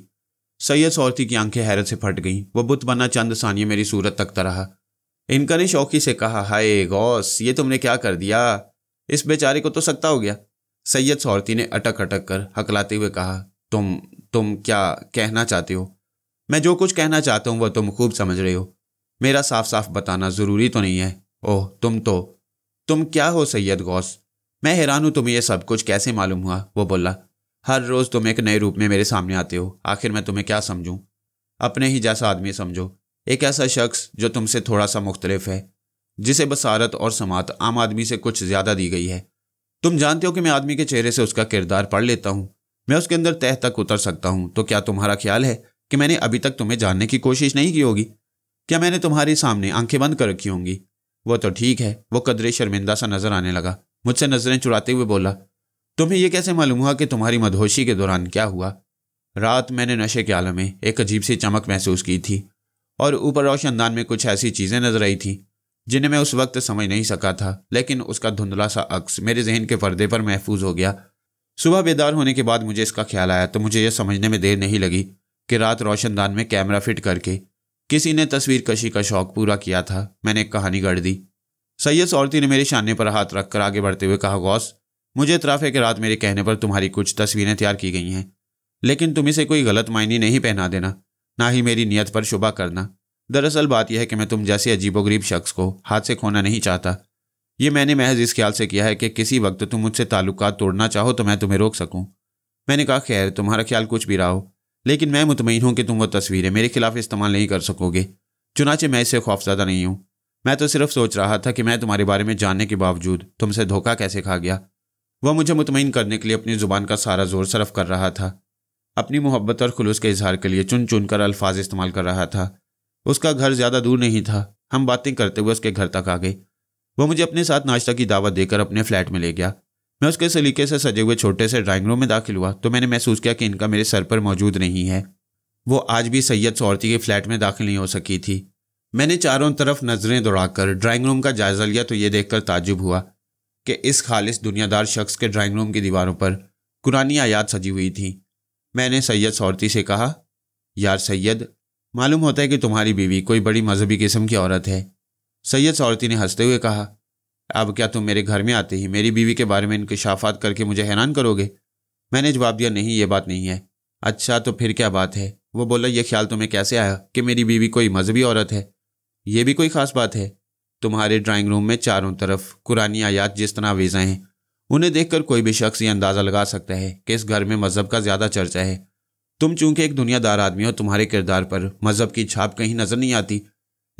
सैयद सौरती की आंखें हैरत से फट गईं वह बुत बना चंद सानिया मेरी सूरत तकता रहा इनका ने शौकी से कहा हाय गौस ये तुमने क्या कर दिया इस बेचारे को तो सकता हो गया सैयद सौरती ने अटक अटक कर हकलाते हुए कहा तुम तुम क्या कहना चाहते हो मैं जो कुछ कहना चाहता हूँ वह तुम खूब समझ रहे हो मेरा साफ साफ बताना ज़रूरी तो नहीं है ओह तुम तो तुम क्या हो सैयद गौस मैं हैरान हूं तुम्हें यह सब कुछ कैसे मालूम हुआ वो बोला हर रोज तुम एक नए रूप में मेरे सामने आते हो आखिर मैं तुम्हें क्या समझूं अपने ही जैसा आदमी समझो एक ऐसा शख्स जो तुमसे थोड़ा सा मुख्तलिफ है जिसे बसारत और समात आम आदमी से कुछ ज्यादा दी गई है तुम जानते हो कि मैं आदमी के चेहरे से उसका किरदार पढ़ लेता हूँ मैं उसके अंदर तह तक उतर सकता हूँ तो क्या तुम्हारा ख्याल है कि मैंने अभी तक तुम्हें जानने की कोशिश नहीं की होगी क्या मैंने तुम्हारे सामने आंखें बंद कर रखी होंगी वो तो ठीक है वो कदरे शर्मिंदा सा नजर आने लगा मुझसे नजरें चुराते हुए बोला तुम्हें यह कैसे मालूम हुआ कि तुम्हारी मदहोशी के दौरान क्या हुआ रात मैंने नशे के आलम में एक अजीब सी चमक महसूस की थी और ऊपर रोशनदान में कुछ ऐसी चीज़ें नजर आई थी जिन्हें मैं उस वक्त समझ नहीं सका था लेकिन उसका धुंधला सा अक्स मेरे जहन के पर्दे पर महफूज हो गया सुबह बेदार होने के बाद मुझे इसका ख्याल आया तो मुझे यह समझने में देर नहीं लगी कि रात रोशनदान में कैमरा फिट करके किसी ने तस्वीर कशी का शौक पूरा किया था मैंने एक कहानी गढ़ दी सैयद औरती ने मेरे शाने पर हाथ रखकर आगे बढ़ते हुए कहा गौस मुझे इतराफ़ है कि रात मेरे कहने पर तुम्हारी कुछ तस्वीरें तैयार की गई हैं लेकिन तुम इसे कोई गलत मायने नहीं पहना देना ना ही मेरी नीयत पर शुबा करना दरअसल बात यह है कि मैं तुम जैसे अजीबोगरीब शख्स को हाथ से खोना नहीं चाहता ये मैंने महज इस ख्याल से किया है कि किसी वक्त तुम मुझसे ताल्लुक तोड़ना चाहो तो मैं तुम्हें रोक सकूँ मैंने कहा खैर तुम्हारा ख्याल कुछ भी रहा हो लेकिन मैं मुतमिन हूँ कि तुम वो तस्वीरें मेरे खिलाफ इस्तेमाल नहीं कर सकोगे चुनाचे मैं इससे खौफजादा नहीं हूँ मैं तो सिर्फ सोच रहा था कि मैं तुम्हारे बारे में जानने के बावजूद तुमसे धोखा कैसे खा गया वह मुझे मुतमिन करने के लिए अपनी ज़ुबान का सारा जोर सरफ कर रहा था अपनी मोहब्बत और खुलूस के इजहार के लिए चुन चुन कर अल्फाज इस्तेमाल कर रहा था उसका घर ज़्यादा दूर नहीं था हम बातें करते हुए उसके घर तक आ गए वह मुझे अपने साथ नाश्ता की दावत देकर अपने फ्लैट में ले गया मैं उसके सलीके से सजे हुए छोटे से ड्राइंग रूम में दाखिल हुआ तो मैंने महसूस किया कि इनका मेरे सर पर मौजूद नहीं है वो आज भी सैयद सौरती के फ्लैट में दाखिल नहीं हो सकी थी मैंने चारों तरफ नज़रें दौड़ाकर ड्राइंग रूम का जायज़ा लिया तो ये देखकर ताजुब हुआ कि इस खालिश दुनियादार शख्स के ड्राइंग रूम की दीवारों पर कुरानी आयात सजी हुई थी मैंने सैयद सौरती से कहा यार सैयद मालूम होता है कि तुम्हारी बीवी कोई बड़ी मजहबी किस्म की औरत है सैयद सौरती ने हंसते हुए कहा अब क्या तुम मेरे घर में आते ही मेरी बीवी के बारे में इनकशाफात करके मुझे हैरान करोगे मैंने जवाब दिया नहीं ये बात नहीं है अच्छा तो फिर क्या बात है वो बोला ये ख्याल तुम्हें कैसे आया कि मेरी बीवी कोई मजहबी औरत है यह भी कोई खास बात है तुम्हारे ड्राइंग रूम में चारों तरफ कुरानी आयात जिस तरह वेजा हैं उन्हें देखकर कोई भी शख्स ये अंदाज़ा लगा सकता है कि इस घर में मज़हब का ज़्यादा चर्चा है तुम चूंकि एक दुनियादार आदमी हो तुम्हारे किरदार पर मज़हब की छाप कहीं नज़र नहीं आती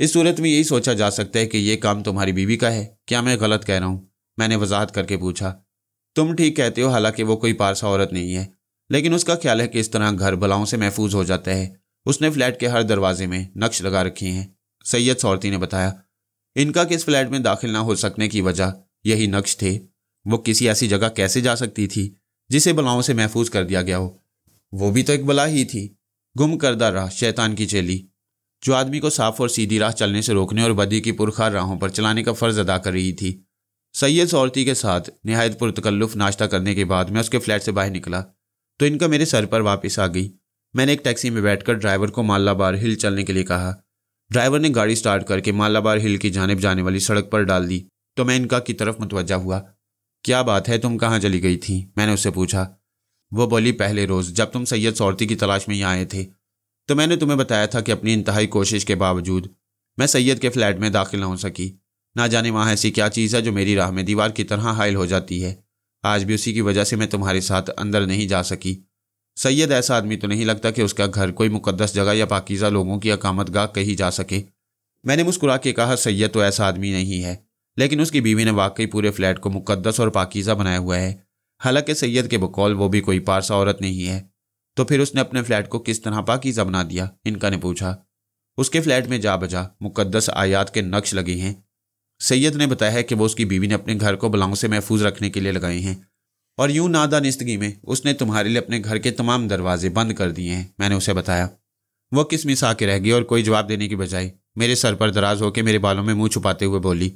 इस सूरत में यही सोचा जा सकता है कि यह काम तुम्हारी बीवी का है क्या मैं गलत कह रहा हूँ मैंने वजाहत करके पूछा तुम ठीक कहते हो हालांकि वो कोई पारसा औरत नहीं है लेकिन उसका ख्याल है कि इस तरह घर बलाओं से महफूज हो जाता है उसने फ्लैट के हर दरवाजे में नक्श लगा रखे हैं सैयद सौरती ने बताया इनका किस फ्लैट में दाखिल ना हो सकने की वजह यही नक्श थे वो किसी ऐसी जगह कैसे जा सकती थी जिसे बलाओं से महफूज कर दिया गया हो वो भी तो एक बला ही थी गुम करदा राह शैतान की चेली जो आदमी को साफ और सीधी राह चलने से रोकने और बदी की पुरखार राहों पर चलाने का फर्ज अदा कर रही थी सैयद सौरती के साथ नहायत पुरतकल्लुफ नाश्ता करने के बाद मैं उसके फ्लैट से बाहर निकला तो इनका मेरे सर पर वापस आ गई मैंने एक टैक्सी में बैठकर ड्राइवर को मालाबार हिल चलने के लिए कहा ड्राइवर ने गाड़ी स्टार्ट करके मालाबार हिल की जानब जाने वाली सड़क पर डाल दी तो मैं इनका की तरफ मुतवजा हुआ क्या बात है तुम कहाँ चली गई थी मैंने उससे पूछा वो बोली पहले रोज़ जब तुम सैयद सौरती की तलाश में यहाँ आए थे तो मैंने तुम्हें बताया था कि अपनी इंतहाई कोशिश के बावजूद मैं सैयद के फ्लैट में दाखिल ना हो सकी ना जाने वहाँ ऐसी क्या चीज़ है जो मेरी राह में दीवार की तरह हायल हो जाती है आज भी उसी की वजह से मैं तुम्हारे साथ अंदर नहीं जा सकी सैयद ऐसा आदमी तो नहीं लगता कि उसका घर कोई मुकदस जगह या पाकिज़ा लोगों की अकामत गाह कही जा सके मैंने मुस्कुरा के कहा सैयद तो ऐसा आदमी नहीं है लेकिन उसकी बीवी ने वाकई पूरे फ्लैट को मुकदस और पाकिज़ा बनाया हुआ है हालांकि सैयद के बकौल वो भी कोई पारसा औरत नहीं है तो फिर उसने अपने फ्लैट को किस तरह पाकिज़ा बना दिया इनका ने पूछा उसके फ्लैट में जा बजा मुकदस आयात के नक्श लगे हैं सैयद ने बताया कि वो उसकी बीवी ने अपने घर को बलाओं से महफूज रखने के लिए लगाए हैं और यूं नादानिस्तगी में उसने तुम्हारे लिए अपने घर के तमाम दरवाजे बंद कर दिए हैं मैंने उसे बताया वह मिस आके रह गई और कोई जवाब देने की बजाय मेरे सर पर दराज होकर मेरे बालों में मुंह छुपाते हुए बोली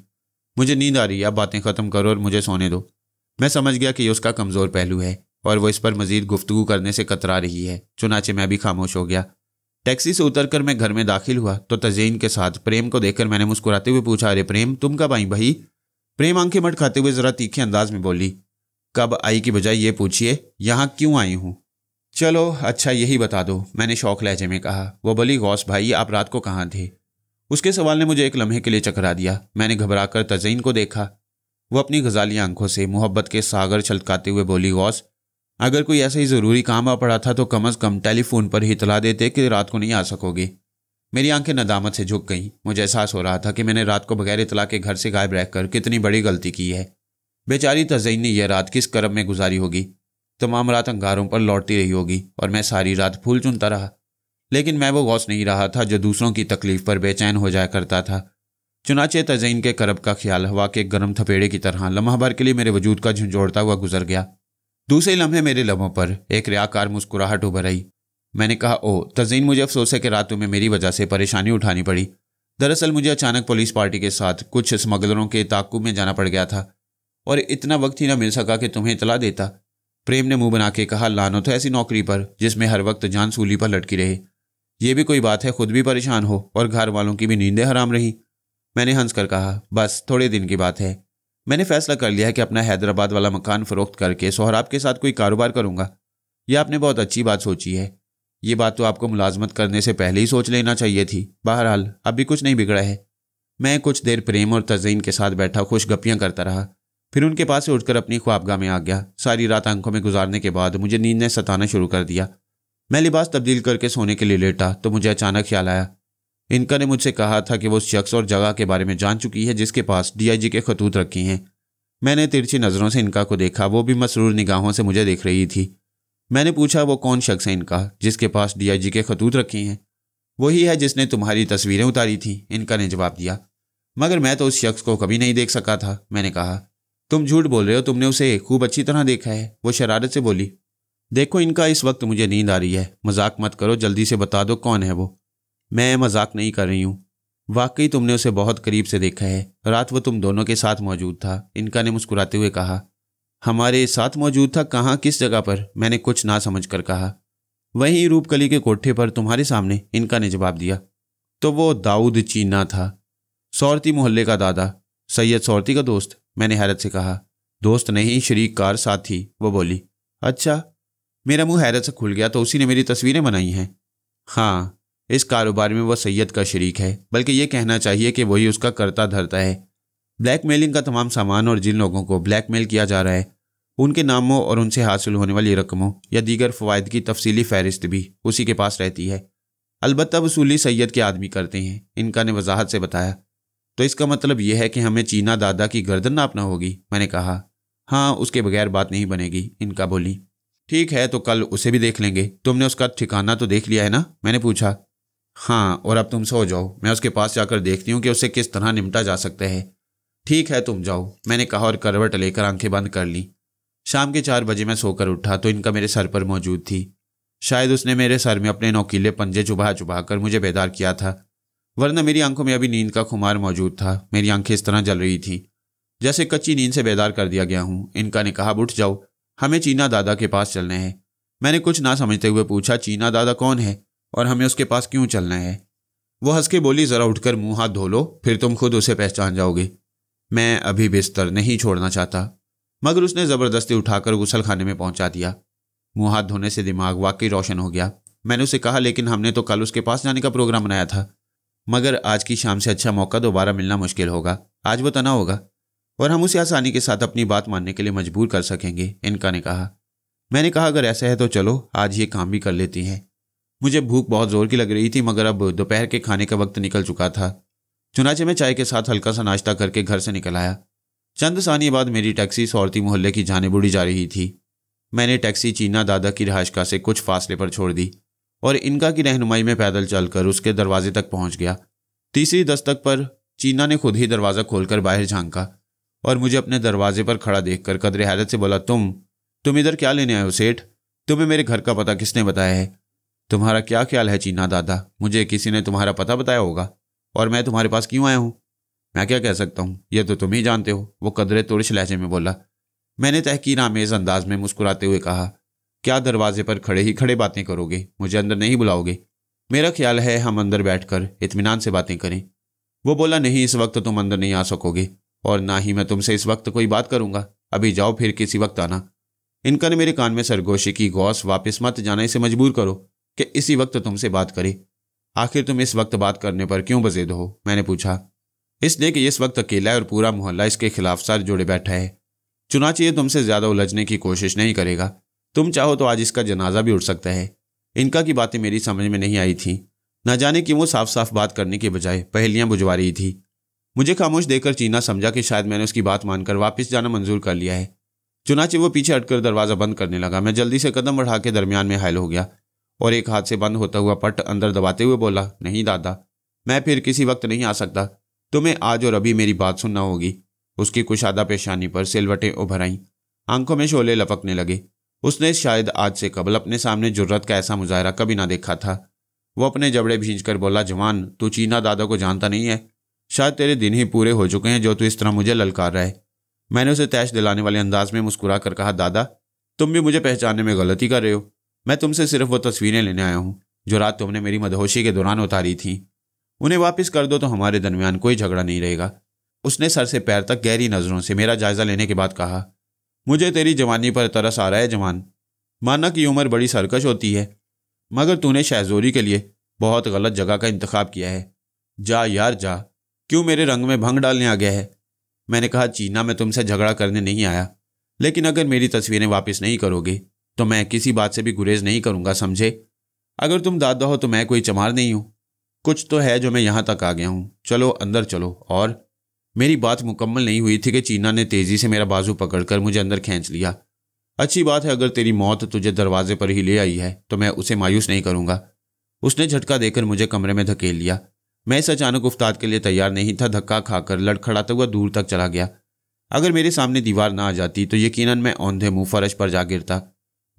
मुझे नींद आ रही है अब बातें ख़त्म करो और मुझे सोने दो मैं समझ गया कि यह उसका कमज़ोर पहलू है और वो इस पर मजीद गुफ्तु करने से कतरा रही है चुनाचे मैं भी खामोश हो गया टैक्सी से उतरकर मैं घर में दाखिल हुआ तो तजीन के साथ प्रेम को देखकर मैंने मुस्कुराते हुए पूछा अरे प्रेम तुम कब आई भाई प्रेम आंखें मट खाते हुए ज़रा तीखे अंदाज में बोली कब आई की बजाय ये पूछिए यहाँ क्यों आई हूँ चलो अच्छा यही बता दो मैंने शौक लहजे में कहा वो बोली गौस भाई आप रात को कहाँ थे उसके सवाल ने मुझे एक लम्हे के लिए चकरा दिया मैंने घबराकर तजैन को देखा वो अपनी गजाली आंखों से मोहब्बत के सागर छलकाते हुए बोली गौस अगर कोई ऐसा ही ज़रूरी काम आ पड़ा था तो कम अज़ कम टेलीफोन पर ही इतला देते कि रात को नहीं आ सकोगे मेरी आंखें नदामत से झुक गईं मुझे एहसास हो रहा था कि मैंने रात को बगैर इतला के घर से गायब रहकर कितनी बड़ी गलती की है बेचारी तजैन तो ने यह रात किस करब में गुजारी होगी तमाम रात अंगारों पर लौटती रही होगी और मैं सारी रात फूल चुनता रहा लेकिन मैं वो गौस नहीं रहा था जो दूसरों की तकलीफ पर बेचैन हो जाया करता था चुनाचे तजैन तो के करब का ख्याल हवा के गर्म थपेड़े की तरह लम्हा भर के लिए मेरे वजूद का झुंझोड़ता हुआ गुजर गया दूसरे लम्हे मेरे लम्हों पर एक रियाकार मुस्कुराहट उभर आई मैंने कहा ओ तजीन तो मुझे अफसोस है कि रात में मेरी वजह से परेशानी उठानी पड़ी दरअसल मुझे अचानक पुलिस पार्टी के साथ कुछ स्मगलरों के ताकू में जाना पड़ गया था और इतना वक्त ही ना मिल सका कि तुम्हें इतला देता प्रेम ने मुंह बना के कहा लानो तो ऐसी नौकरी पर जिसमें हर वक्त जान सूली पर लटकी रहे ये भी कोई बात है खुद भी परेशान हो और घर वालों की भी नींदें हराम रही मैंने हंस कर कहा बस थोड़े दिन की बात है मैंने फैसला कर लिया है कि अपना हैदराबाद वाला मकान फरोख्त करके सोहराब के साथ कोई कारोबार करूंगा यह आपने बहुत अच्छी बात सोची है ये बात तो आपको मुलाजमत करने से पहले ही सोच लेना चाहिए थी बहरहाल अभी कुछ नहीं बिगड़ा है मैं कुछ देर प्रेम और तजयन के साथ बैठा खुश गपियाँ करता रहा फिर उनके पास से उठकर अपनी ख्वाबगाह में आ गया सारी रात आंखों में गुजारने के बाद मुझे नींद ने सताना शुरू कर दिया मैं लिबास तब्दील करके सोने के लिए लेटा तो मुझे अचानक ख्याल आया इनका ने मुझसे कहा था कि वो उस शख्स और जगह के बारे में जान चुकी है जिसके पास डीआईजी के खतूत रखी हैं मैंने तिरछी नज़रों से इनका को देखा वो भी मसरूर निगाहों से मुझे देख रही थी मैंने पूछा वो कौन शख्स है इनका जिसके पास डीआईजी के खतूत रखी हैं वही है जिसने तुम्हारी तस्वीरें उतारी थी इनका ने जवाब दिया मगर मैं तो उस शख्स को कभी नहीं देख सका था मैंने कहा तुम झूठ बोल रहे हो तुमने उसे खूब अच्छी तरह देखा है वो शरारत से बोली देखो इनका इस वक्त मुझे नींद आ रही है मजाक मत करो जल्दी से बता दो कौन है वो मैं मजाक नहीं कर रही हूँ वाकई तुमने उसे बहुत करीब से देखा है रात वो तुम दोनों के साथ मौजूद था इनका ने मुस्कुराते हुए कहा हमारे साथ मौजूद था कहाँ किस जगह पर मैंने कुछ ना समझ कर कहा वहीं रूपकली के कोठे पर तुम्हारे सामने इनका ने जवाब दिया तो वो दाऊद चीना था सौरती मोहल्ले का दादा सैयद सौरती का दोस्त मैंने हैरत से कहा दोस्त नहीं शरीक कार साथी वो बोली अच्छा मेरा मुंह हैरत से खुल गया तो उसी ने मेरी तस्वीरें बनाई हैं हाँ इस कारोबार में वह सैयद का शरीक है बल्कि ये कहना चाहिए कि वही उसका करता धरता है ब्लैकमेलिंग का तमाम सामान और जिन लोगों को ब्लैकमेल किया जा रहा है उनके नामों और उनसे हासिल होने वाली रकमों या दीगर फ़वाद की तफसीली फहरिस्त भी उसी के पास रहती है अलबत् वसूली सैयद के आदमी करते हैं इनका ने वजाहत से बताया तो इसका मतलब यह है कि हमें चीना दादा की गर्दन नापना होगी मैंने कहा हाँ उसके बगैर बात नहीं बनेगी इनका बोली ठीक है तो कल उसे भी देख लेंगे तुमने उसका ठिकाना तो देख लिया है ना मैंने पूछा हाँ और अब तुम सो जाओ मैं उसके पास जाकर देखती हूँ कि उससे किस तरह निपटा जा सकता है ठीक है तुम जाओ मैंने कहा और करवट लेकर आंखें बंद कर ली शाम के चार बजे मैं सोकर उठा तो इनका मेरे सर पर मौजूद थी शायद उसने मेरे सर में अपने नौकीले पंजे चुबा चुबा कर मुझे बेदार किया था वरना मेरी आंखों में अभी नींद का खुमार मौजूद था मेरी आंखें इस तरह जल रही थीं जैसे कच्ची नींद से बेदार कर दिया गया हूं इनका ने कहा उठ जाओ हमें चीना दादा के पास चलने हैं मैंने कुछ ना समझते हुए पूछा चीना दादा कौन है और हमें उसके पास क्यों चलना है वो हंस के बोली ज़रा उठकर मुंह हाथ धो लो फिर तुम खुद उसे पहचान जाओगे मैं अभी बिस्तर नहीं छोड़ना चाहता मगर उसने ज़बरदस्ती उठाकर गुसल खाने में पहुंचा दिया मुंह हाथ धोने से दिमाग वाकई रोशन हो गया मैंने उसे कहा लेकिन हमने तो कल उसके पास जाने का प्रोग्राम बनाया था मगर आज की शाम से अच्छा मौका दोबारा मिलना मुश्किल होगा आज वो तना होगा और हम उसे आसानी के साथ अपनी बात मानने के लिए मजबूर कर सकेंगे इनका ने कहा मैंने कहा अगर ऐसा है तो चलो आज ये काम भी कर लेती हैं मुझे भूख बहुत ज़ोर की लग रही थी मगर अब दोपहर के खाने का वक्त निकल चुका था चुनाचे मैं चाय के साथ हल्का सा नाश्ता करके घर से निकल आया चंद सानी बाद मेरी टैक्सी सौरती मोहल्ले की जाने बुढ़ी जा रही थी मैंने टैक्सी चीना दादा की रहायशगाह से कुछ फासले पर छोड़ दी और इनका की रहनुमाई में पैदल चलकर उसके दरवाजे तक पहुंच गया तीसरी दस्तक पर चीना ने खुद ही दरवाज़ा खोलकर बाहर झांका और मुझे अपने दरवाजे पर खड़ा देखकर कदरे हैरत से बोला तुम तुम इधर क्या लेने आए हो सेठ तुम्हें मेरे घर का पता किसने बताया है तुम्हारा क्या ख्याल है चीना दादा मुझे किसी ने तुम्हारा पता बताया होगा और मैं तुम्हारे पास क्यों आया हूँ मैं क्या कह सकता हूँ यह तो तुम ही जानते हो वो कदरे तुरश लहजे में बोला मैंने तहकीर आमेज अंदाज में मुस्कुराते हुए कहा क्या दरवाजे पर खड़े ही खड़े बातें करोगे मुझे अंदर नहीं बुलाओगे मेरा ख्याल है हम अंदर बैठकर इतमान से बातें करें वो बोला नहीं इस वक्त तुम अंदर नहीं आ सकोगे और ना ही मैं तुमसे इस वक्त कोई बात करूंगा अभी जाओ फिर किसी वक्त आना इनका ने मेरे कान में सरगोशी की गौस वापस मत जाने से मजबूर करो कि इसी वक्त तुमसे बात करे आखिर तुम इस वक्त बात करने पर क्यों बजेद हो मैंने पूछा इसलिए कि इस वक्त अकेला और पूरा मोहल्ला इसके खिलाफ सर जोड़े बैठा है चुनाचे ये तुमसे ज्यादा उलझने की कोशिश नहीं करेगा तुम चाहो तो आज इसका जनाजा भी उठ सकता है इनका की बातें मेरी समझ में नहीं आई थी ना जाने कि वो साफ साफ बात करने के बजाय पहलियां बुझवा रही थी मुझे खामोश देकर चीना समझा कि शायद मैंने उसकी बात मानकर वापस जाना मंजूर कर लिया है चुनाचे वो पीछे हटकर दरवाज़ा बंद करने लगा मैं जल्दी से कदम बढ़ा के दरमियान में हायल हो गया और एक हाथ से बंद होता हुआ पट अंदर दबाते हुए बोला नहीं दादा मैं फिर किसी वक्त नहीं आ सकता तुम्हें आज और अभी मेरी बात सुनना होगी उसकी कुशादा पेशानी पर सिलवटें उभर आईं आंखों में शोले लपकने लगे उसने शायद आज से कबल अपने सामने जुर्रत का ऐसा मुजाहरा कभी ना देखा था वो अपने जबड़े भींच कर बोला जवान तू चीना दादा को जानता नहीं है शायद तेरे दिन ही पूरे हो चुके हैं जो तू इस तरह मुझे ललकार रहे मैंने उसे तैश दिलाने वाले अंदाज में मुस्कुरा कर कहा दादा तुम भी मुझे पहचानने में गलती कर रहे हो मैं तुमसे सिर्फ वो तस्वीरें लेने आया हूँ जो रात तुमने मेरी मदहोशी के दौरान उतारी थी उन्हें वापस कर दो तो हमारे दरमियान कोई झगड़ा नहीं रहेगा उसने सर से पैर तक गहरी नज़रों से मेरा जायजा लेने के बाद कहा मुझे तेरी जवानी पर तरस आ रहा है जवान माना कि उम्र बड़ी सरकश होती है मगर तूने शहजोरी के लिए बहुत गलत जगह का इंतखब किया है जा यार जा क्यों मेरे रंग में भंग डालने आ गया है मैंने कहा चीना मैं तुमसे झगड़ा करने नहीं आया लेकिन अगर मेरी तस्वीरें वापस नहीं करोगे तो मैं किसी बात से भी गुरेज नहीं करूंगा समझे अगर तुम दादा हो तो मैं कोई चमार नहीं हूं कुछ तो है जो मैं यहां तक आ गया हूं चलो अंदर चलो और मेरी बात मुकम्मल नहीं हुई थी कि चीना ने तेजी से मेरा बाजू पकड़कर मुझे अंदर खींच लिया अच्छी बात है अगर तेरी मौत तुझे दरवाजे पर ही ले आई है तो मैं उसे मायूस नहीं करूंगा उसने झटका देकर मुझे कमरे में धकेल लिया मैं इस अचानक उफ्ताद के लिए तैयार नहीं था धक्का खाकर लड़खड़ाता हुआ दूर तक चला गया अगर मेरे सामने दीवार ना आ जाती तो यकीनन मैं औंधे मुंह फरश पर जा गिरता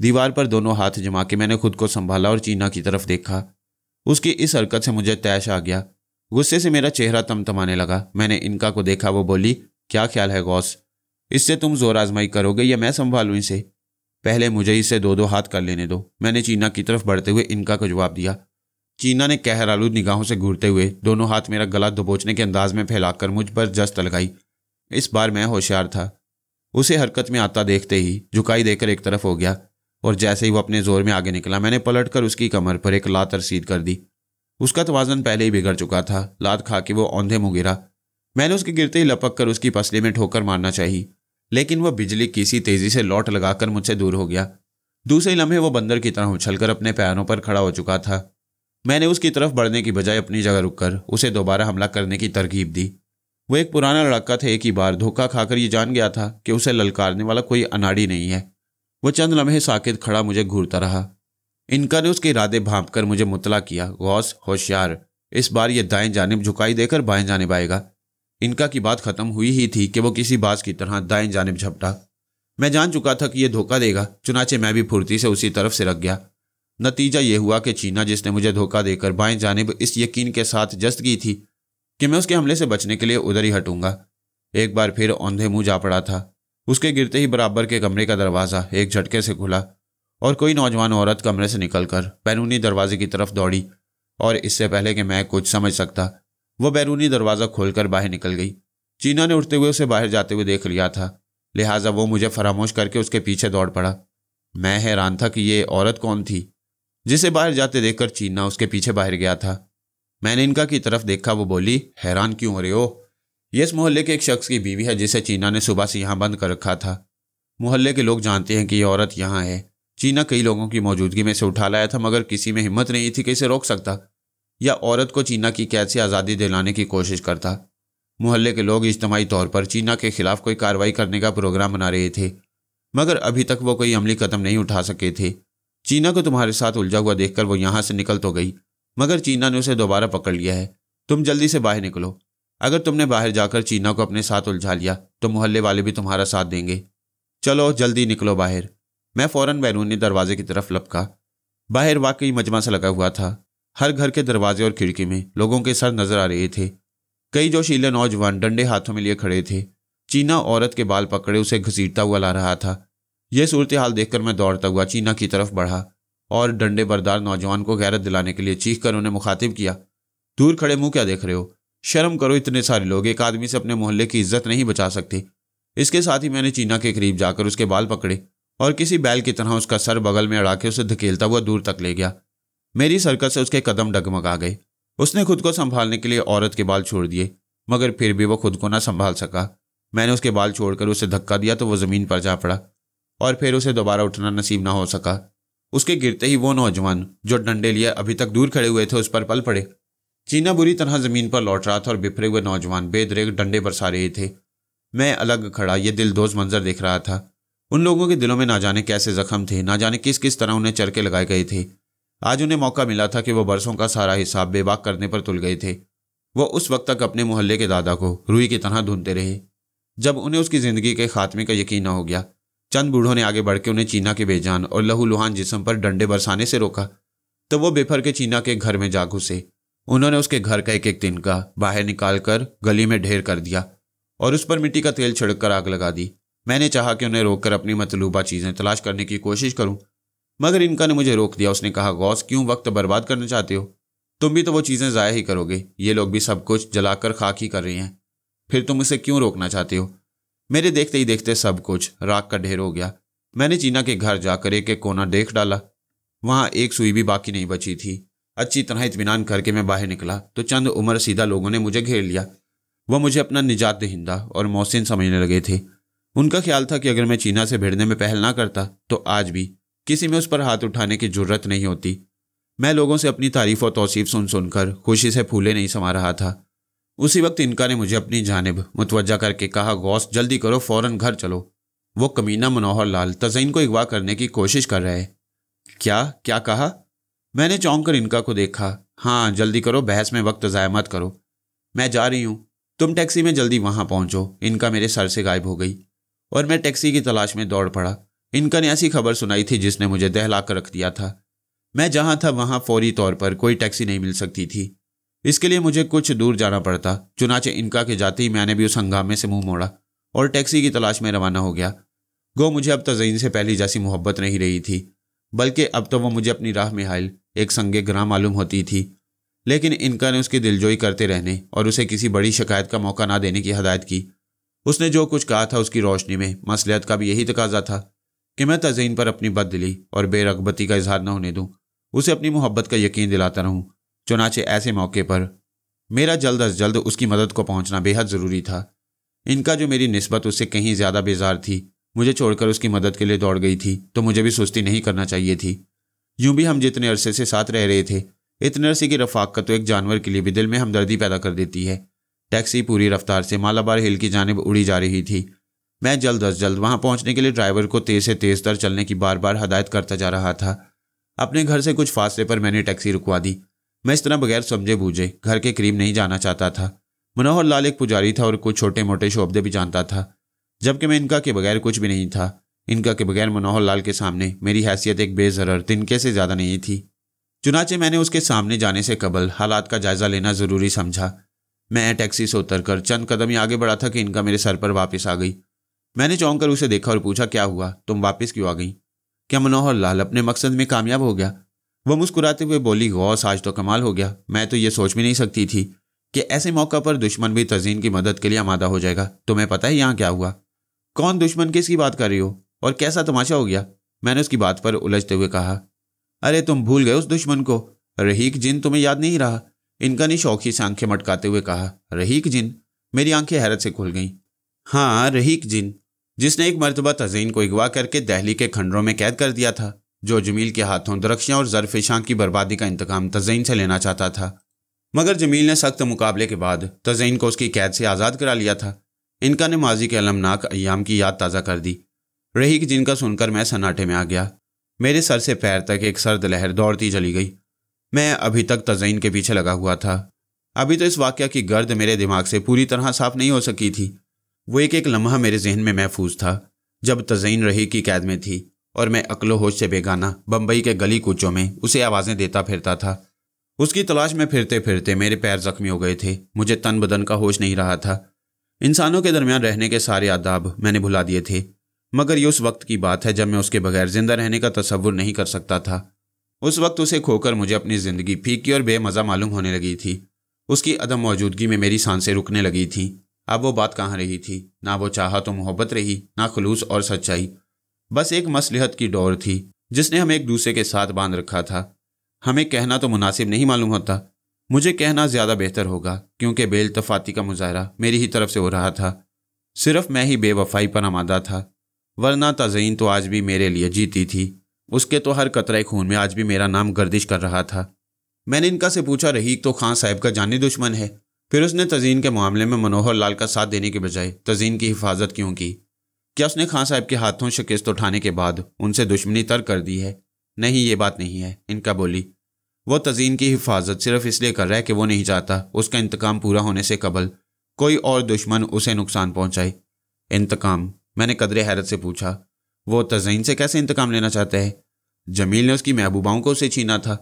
दीवार पर दोनों हाथ जमा के मैंने खुद को संभाला और चीना की तरफ देखा उसकी इस हरकत से मुझे तैश आ गया गुस्से से मेरा चेहरा तमतमाने लगा मैंने इनका को देखा वो बोली क्या ख्याल है गौस इससे तुम जोर आजमाई करोगे या मैं संभालू इसे पहले मुझे इसे दो दो हाथ कर लेने दो मैंने चीना की तरफ बढ़ते हुए इनका को जवाब दिया चीना ने कहरालू निगाहों से घूरते हुए दोनों हाथ मेरा गला दबोचने के अंदाज में फैलाकर मुझ पर जस्त लगाई इस बार मैं होशियार था उसे हरकत में आता देखते ही झुकाई देकर एक तरफ हो गया और जैसे ही वो अपने जोर में आगे निकला मैंने पलटकर उसकी कमर पर एक लातर सीध कर दी उसका तो पहले ही बिगड़ चुका था लात खा के वो औंधे मुँह गिरा मैंने उसके गिरते ही लपक कर उसकी पसली में ठोकर मारना चाहिए लेकिन वह बिजली किसी तेजी से लौट लगाकर मुझसे दूर हो गया दूसरे लम्हे वो बंदर की तरह उछलकर अपने पैरों पर खड़ा हो चुका था मैंने उसकी तरफ बढ़ने की बजाय अपनी जगह रुककर उसे दोबारा हमला करने की तरकीब दी वो एक पुराना लड़का था एक ही बार धोखा खाकर ये जान गया था कि उसे ललकारने वाला कोई अनाड़ी नहीं है वो चंद लम्हे साकित खड़ा मुझे घूरता रहा इनका ने उसके इरादे भाप कर मुझे मुतला किया गौस होशियार इस बार ये दाएं जानब झुकाई देकर बाएं जानब आएगा इनका की बात खत्म हुई ही थी कि वो किसी बास की तरह दाएं जानब झपटा मैं जान चुका था कि यह धोखा देगा चुनाचे मैं भी फुर्ती से उसी तरफ से रख गया नतीजा यह हुआ कि चीना जिसने मुझे धोखा देकर बाएं जानब इस यकीन के साथ जस्त की थी कि मैं उसके हमले से बचने के लिए उधर ही हटूंगा एक बार फिर औंधे मुंह जा पड़ा था उसके गिरते ही बराबर के कमरे का दरवाज़ा एक झटके से खुला और कोई नौजवान औरत कमरे से निकलकर बैरूनी दरवाजे की तरफ दौड़ी और इससे पहले कि मैं कुछ समझ सकता वह बैरूनी दरवाज़ा खोलकर बाहर निकल गई चीना ने उठते हुए उसे बाहर जाते हुए देख लिया था लिहाजा वो मुझे फरामोश करके उसके पीछे दौड़ पड़ा मैं हैरान था कि ये औरत कौन थी जिसे बाहर जाते देखकर चीना उसके पीछे बाहर गया था मैंने इनका की तरफ देखा वो बोली हैरान क्यों हो रहे हो ये इस मोहल्ले के एक शख्स की बीवी है जिसे चीना ने सुबह से यहाँ बंद कर रखा था मोहल्ले के लोग जानते हैं कि ये औरत यहाँ है चीना कई लोगों की मौजूदगी में से उठा लाया था मगर किसी में हिम्मत नहीं थी कि इसे रोक सकता या औरत को चीना की कैद से आज़ादी दिलाने की कोशिश करता मोहल्ले के लोग इज्तमाही तौर पर चीना के खिलाफ कोई कार्रवाई करने का प्रोग्राम बना रहे थे मगर अभी तक वो कोई अमली कदम नहीं उठा सके थे चीना को तुम्हारे साथ उलझा हुआ देखकर वो यहाँ से निकल तो गई मगर चीना ने उसे दोबारा पकड़ लिया है तुम जल्दी से बाहर निकलो अगर तुमने बाहर जाकर चीना को अपने साथ उलझा लिया तो मोहल्ले वाले भी तुम्हारा साथ देंगे चलो जल्दी निकलो बाहर मैं फौरन बैरूनी दरवाजे की तरफ लपका बाहर वाकई मजमा सा लगा हुआ था हर घर के दरवाजे और खिड़की में लोगों के सर नजर आ रहे थे कई जोशीले नौजवान डंडे हाथों में लिए खड़े थे चीना औरत के बाल पकड़े उसे घसीटता हुआ ला रहा था यह सूरत हाल देखकर मैं दौड़ता हुआ चीना की तरफ बढ़ा और डंडे बरदार नौजवान को गैरत दिलाने के लिए चीख कर उन्हें मुखातिब किया दूर खड़े मुंह क्या देख रहे हो शर्म करो इतने सारे लोग एक आदमी से अपने मोहल्ले की इज्जत नहीं बचा सकते इसके साथ ही मैंने चीना के करीब जाकर उसके बाल पकड़े और किसी बैल की तरह उसका सर बगल में अड़ा के उसे धकेलता हुआ दूर तक ले गया मेरी सरकत से उसके कदम डगमगा गए उसने खुद को संभालने के लिए औरत के बाल छोड़ दिए मगर फिर भी वो खुद को ना संभाल सका मैंने उसके बाल छोड़कर उसे धक्का दिया तो वो ज़मीन पर जा पड़ा और फिर उसे दोबारा उठना नसीब ना हो सका उसके गिरते ही वो नौजवान जो डंडे लिए अभी तक दूर खड़े हुए थे उस पर पल पड़े चीना बुरी तरह ज़मीन पर लौट रहा था और बिफरे हुए नौजवान बेदरेग डंडे बरसा रहे थे मैं अलग खड़ा ये दिलदोज मंजर देख रहा था उन लोगों के दिलों में ना जाने कैसे जख्म थे ना जाने किस किस तरह उन्हें चरके लगाए गए थे आज उन्हें मौका मिला था कि वह बरसों का सारा हिसाब बेबाक करने पर तुल गए थे वह उस वक्त तक अपने मोहल्ले के दादा को रूई की तरह ढूंढते रहे जब उन्हें उसकी जिंदगी के खात्मे का यकीन न हो गया चंद बूढ़ों ने आगे बढ़ के उन्हें चीना के बेजान और लहू लुहान जिसम पर डंडे बरसाने से रोका तब तो वो बेफर के चीना के घर में जा घुसे उन्होंने उसके घर का एक एक तिनका बाहर निकाल कर गली में ढेर कर दिया और उस पर मिट्टी का तेल छिड़क कर आग लगा दी मैंने चाहा कि उन्हें रोककर अपनी मतलूबा चीज़ें तलाश करने की कोशिश करूं मगर इनका ने मुझे रोक दिया उसने कहा गौस क्यों वक्त बर्बाद करना चाहते हो तुम भी तो वो चीज़ें ज़ाया ही करोगे ये लोग भी सब कुछ जलाकर खाक ही कर रही हैं फिर तुम उसे क्यों रोकना चाहते हो मेरे देखते ही देखते सब कुछ राख का ढेर हो गया मैंने चीना के घर जाकर एक एक कोना देख डाला वहाँ एक सुई भी बाकी नहीं बची थी अच्छी तरह इतमान करके मैं बाहर निकला तो चंद उम्र सीधा लोगों ने मुझे घेर लिया वह मुझे अपना निजात दहिंदा और मोहसिन समझने लगे थे उनका ख्याल था कि अगर मैं चीना से भिड़ने में पहल ना करता तो आज भी किसी में उस पर हाथ उठाने की जरूरत नहीं होती मैं लोगों से अपनी तारीफ और तोसीफ सुन सुनकर खुशी से फूले नहीं समा रहा था उसी वक्त इनका ने मुझे अपनी जानब मुतवजा करके कहा गौस जल्दी करो फौरन घर चलो वो कमीना मनोहर लाल तजैन को अगवा करने की कोशिश कर रहे क्या क्या कहा मैंने चौंक कर इनका को देखा हाँ जल्दी करो बहस में वक्त ज़ायमत मत करो मैं जा रही हूँ तुम टैक्सी में जल्दी वहाँ पहुँचो इनका मेरे सर से गायब हो गई और मैं टैक्सी की तलाश में दौड़ पड़ा इनका ने ऐसी खबर सुनाई थी जिसने मुझे दहला कर रख दिया था मैं जहां था वहां फौरी तौर पर कोई टैक्सी नहीं मिल सकती थी इसके लिए मुझे कुछ दूर जाना पड़ता चुनाचे इनका के जाते ही मैंने भी उस हंगामे से मुंह मोड़ा और टैक्सी की तलाश में रवाना हो गया गो मुझे अब तजीन तो से पहली जैसी मोहब्बत नहीं रही थी बल्कि अब तो वो मुझे अपनी राह में हायल एक संगे ग्राम मालूम होती थी लेकिन इनका ने उसकी दिलजोई करते रहने और उसे किसी बड़ी शिकायत का मौका ना देने की हदायत की उसने जो कुछ कहा था उसकी रोशनी में मसलियत का भी यही तकाजा था कि मैं तजीन पर अपनी बद दिली और बेरगबती का इजहार न होने दूँ उसे अपनी मोहब्बत का यकीन दिलाता रहूँ चुनाचे ऐसे मौके पर मेरा जल्द अज जल्द उसकी मदद को पहुँचना बेहद ज़रूरी था इनका जो मेरी नस्बत उससे कहीं ज़्यादा बेजार थी मुझे छोड़कर उसकी मदद के लिए दौड़ गई थी तो मुझे भी सुस्ती नहीं करना चाहिए थी यूं भी हम जितने अरसे से साथ रह रहे थे इतने अरसे की रफाकत तो एक जानवर के लिए भी दिल में हमदर्दी पैदा कर देती है टैक्सी पूरी रफ्तार से मालाबार हिल की जानब उड़ी जा रही थी मैं जल्द अज जल्द वहां पहुंचने के लिए ड्राइवर को तेज से तेज तर चलने की बार बार हदायत करता जा रहा था अपने घर से कुछ फासले पर मैंने टैक्सी रुकवा दी मैं इस तरह बगैर समझे बूझे घर के करीब नहीं जाना चाहता था मनोहर लाल एक पुजारी था और कुछ छोटे मोटे शोबदे भी जानता था जबकि मैं इनका के बगैर कुछ भी नहीं था इनका के बगैर मनोहर लाल के सामने मेरी हैसियत एक बेजरर तिनके से ज़्यादा नहीं थी चुनाचे मैंने उसके सामने जाने से कबल हालात का जायज़ा लेना ज़रूरी समझा मैं टैक्सी से उतरकर चंद कदम ही आगे बढ़ा था कि इनका मेरे सर पर वापस आ गई मैंने चौंक कर उसे देखा और पूछा क्या हुआ तुम वापस क्यों आ गई क्या मनोहर लाल अपने मकसद में कामयाब हो गया वह मुस्कुराते हुए बोली गौस आज तो कमाल हो गया मैं तो ये सोच भी नहीं सकती थी कि ऐसे मौका पर दुश्मन भी तजीन की मदद के लिए आमादा हो जाएगा तुम्हें पता है यहाँ क्या हुआ कौन दुश्मन किसकी बात कर रही हो और कैसा तमाशा हो गया मैंने उसकी बात पर उलझते हुए कहा अरे तुम भूल गए उस दुश्मन को रहीक जिन तुम्हें याद नहीं रहा इनका ने शौकी से आंखें मटकाते हुए कहा रहीक जिन मेरी आंखें हैरत से खुल गईं हाँ रहीक जिन जिसने एक मरतबा तजीन को अगवा करके दहली के खंडरों में कैद कर दिया था जो जमील के हाथों दरख्शियाँ और जरफिशां की बर्बादी का इंतकाम तजैन से लेना चाहता था मगर जमील ने सख्त मुकाबले के बाद तजैन को उसकी कैद से आज़ाद करा लिया था इनका ने माजी के अलमनाक अयाम की याद ताज़ा कर दी रहीक जिनका सुनकर मैं सन्नाटे में आ गया मेरे सर से पैर तक एक सर्द लहर दौड़ती चली गई मैं अभी तक तजैन के पीछे लगा हुआ था अभी तो इस वाक्य की गर्द मेरे दिमाग से पूरी तरह साफ नहीं हो सकी थी वो एक एक लम्हा मेरे जहन में महफूज था जब तजैन रही की कैद में थी और मैं अकलो होश से बेगाना बम्बई के गली कूचों में उसे आवाज़ें देता फिरता था उसकी तलाश में फिरते फिरते मेरे पैर जख्मी हो गए थे मुझे तन बदन का होश नहीं रहा था इंसानों के दरमियान रहने के सारे आदाब मैंने भुला दिए थे मगर ये उस वक्त की बात है जब मैं उसके बगैर जिंदा रहने का तस्वुर नहीं कर सकता था उस वक्त उसे खोकर मुझे अपनी ज़िंदगी फीकी और बेमज़ा मालूम होने लगी थी उसकी अदम मौजूदगी में मेरी सांसें रुकने लगी थी अब वो बात कहाँ रही थी ना वो चाह तो मोहब्बत रही ना खलूस और सच्चाई बस एक मसलहत की डोर थी जिसने हमें एक दूसरे के साथ बांध रखा था हमें कहना तो मुनासिब नहीं मालूम होता मुझे कहना ज़्यादा बेहतर होगा क्योंकि बेलतफाती का मुजाहरा मेरी ही तरफ से हो रहा था सिर्फ मैं ही बेवफाई पर आमादा था वरना तज़ीन तो आज भी मेरे लिए जीती थी उसके तो हर कतरे खून में आज भी मेरा नाम गर्दिश कर रहा था मैंने इनका से पूछा रही तो खां साहब का जानी दुश्मन है फिर उसने तजीन के मामले में मनोहर लाल का साथ देने के बजाय तजीन की हिफाजत क्यों की क्या उसने खां साहब के हाथों शिकस्त उठाने के बाद उनसे दुश्मनी तर्क कर दी है नहीं ये बात नहीं है इनका बोली वो तजीन की हिफाजत सिर्फ इसलिए कर रहा है कि वो नहीं चाहता उसका इंतकाम पूरा होने से कबल कोई और दुश्मन उसे नुकसान पहुंचाए इंतकाम मैंने कदरे हैरत से पूछा वो तजीन से कैसे इंतकाम लेना चाहते हैं जमील ने उसकी महबूबाओं को उसे छीना था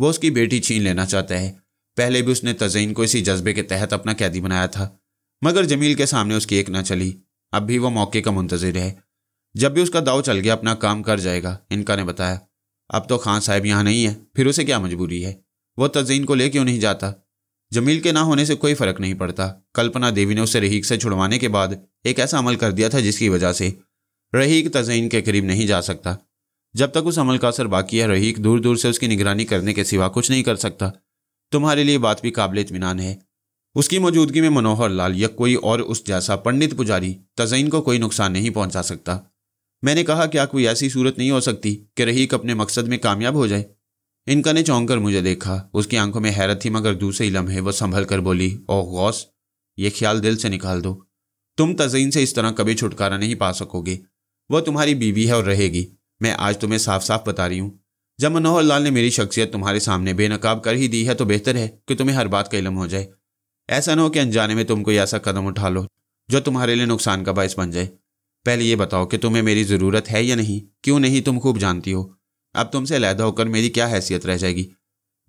वो उसकी बेटी छीन लेना चाहता है पहले भी उसने तजैन को इसी जज्बे के तहत अपना कैदी बनाया था मगर जमील के सामने उसकी एक ना चली अब भी वो मौके का मुंतजर है जब भी उसका दाव चल गया अपना काम कर जाएगा इनका ने बताया अब तो खान साहब यहाँ नहीं है फिर उसे क्या मजबूरी है वो तजयन को ले क्यों नहीं जाता जमील के ना होने से कोई फर्क नहीं पड़ता कल्पना देवी ने उसे रहीक से छुड़वाने के बाद एक ऐसा अमल कर दिया था जिसकी वजह से रहीक तजयीन के करीब नहीं जा सकता जब तक उस अमल का असर बाकी है रहीक दूर दूर से उसकी निगरानी करने के सिवा कुछ नहीं कर सकता तुम्हारे लिए बात भी काबिल इतमान है उसकी मौजूदगी में मनोहर लाल या कोई और उस जैसा पंडित पुजारी तजैन को कोई नुकसान नहीं पहुंचा सकता मैंने कहा क्या कोई ऐसी सूरत नहीं हो सकती कि रहीक अपने मकसद में कामयाब हो जाए इनका ने चौंक कर मुझे देखा उसकी आंखों में हैरत थी मगर दूसरे लम्हे वह संभल कर बोली ओ गौस ये ख्याल दिल से निकाल दो तुम तजैन से इस तरह कभी छुटकारा नहीं पा सकोगे वह तुम्हारी बीवी है और रहेगी मैं आज तुम्हें साफ साफ बता रही हूँ जब मनोहर लाल ने मेरी शख्सियत तुम्हारे सामने बेनकाब कर ही दी है तो बेहतर है कि तुम्हें हर बात का इलम हो जाए ऐसा ना हो कि अनजाने में तुम कोई ऐसा कदम उठा लो जो तुम्हारे लिए नुकसान का बायस बन जाए पहले ये बताओ कि तुम्हें मेरी ज़रूरत है या नहीं क्यों नहीं तुम खूब जानती हो अब तुमसे लहदा होकर मेरी क्या हैसियत रह जाएगी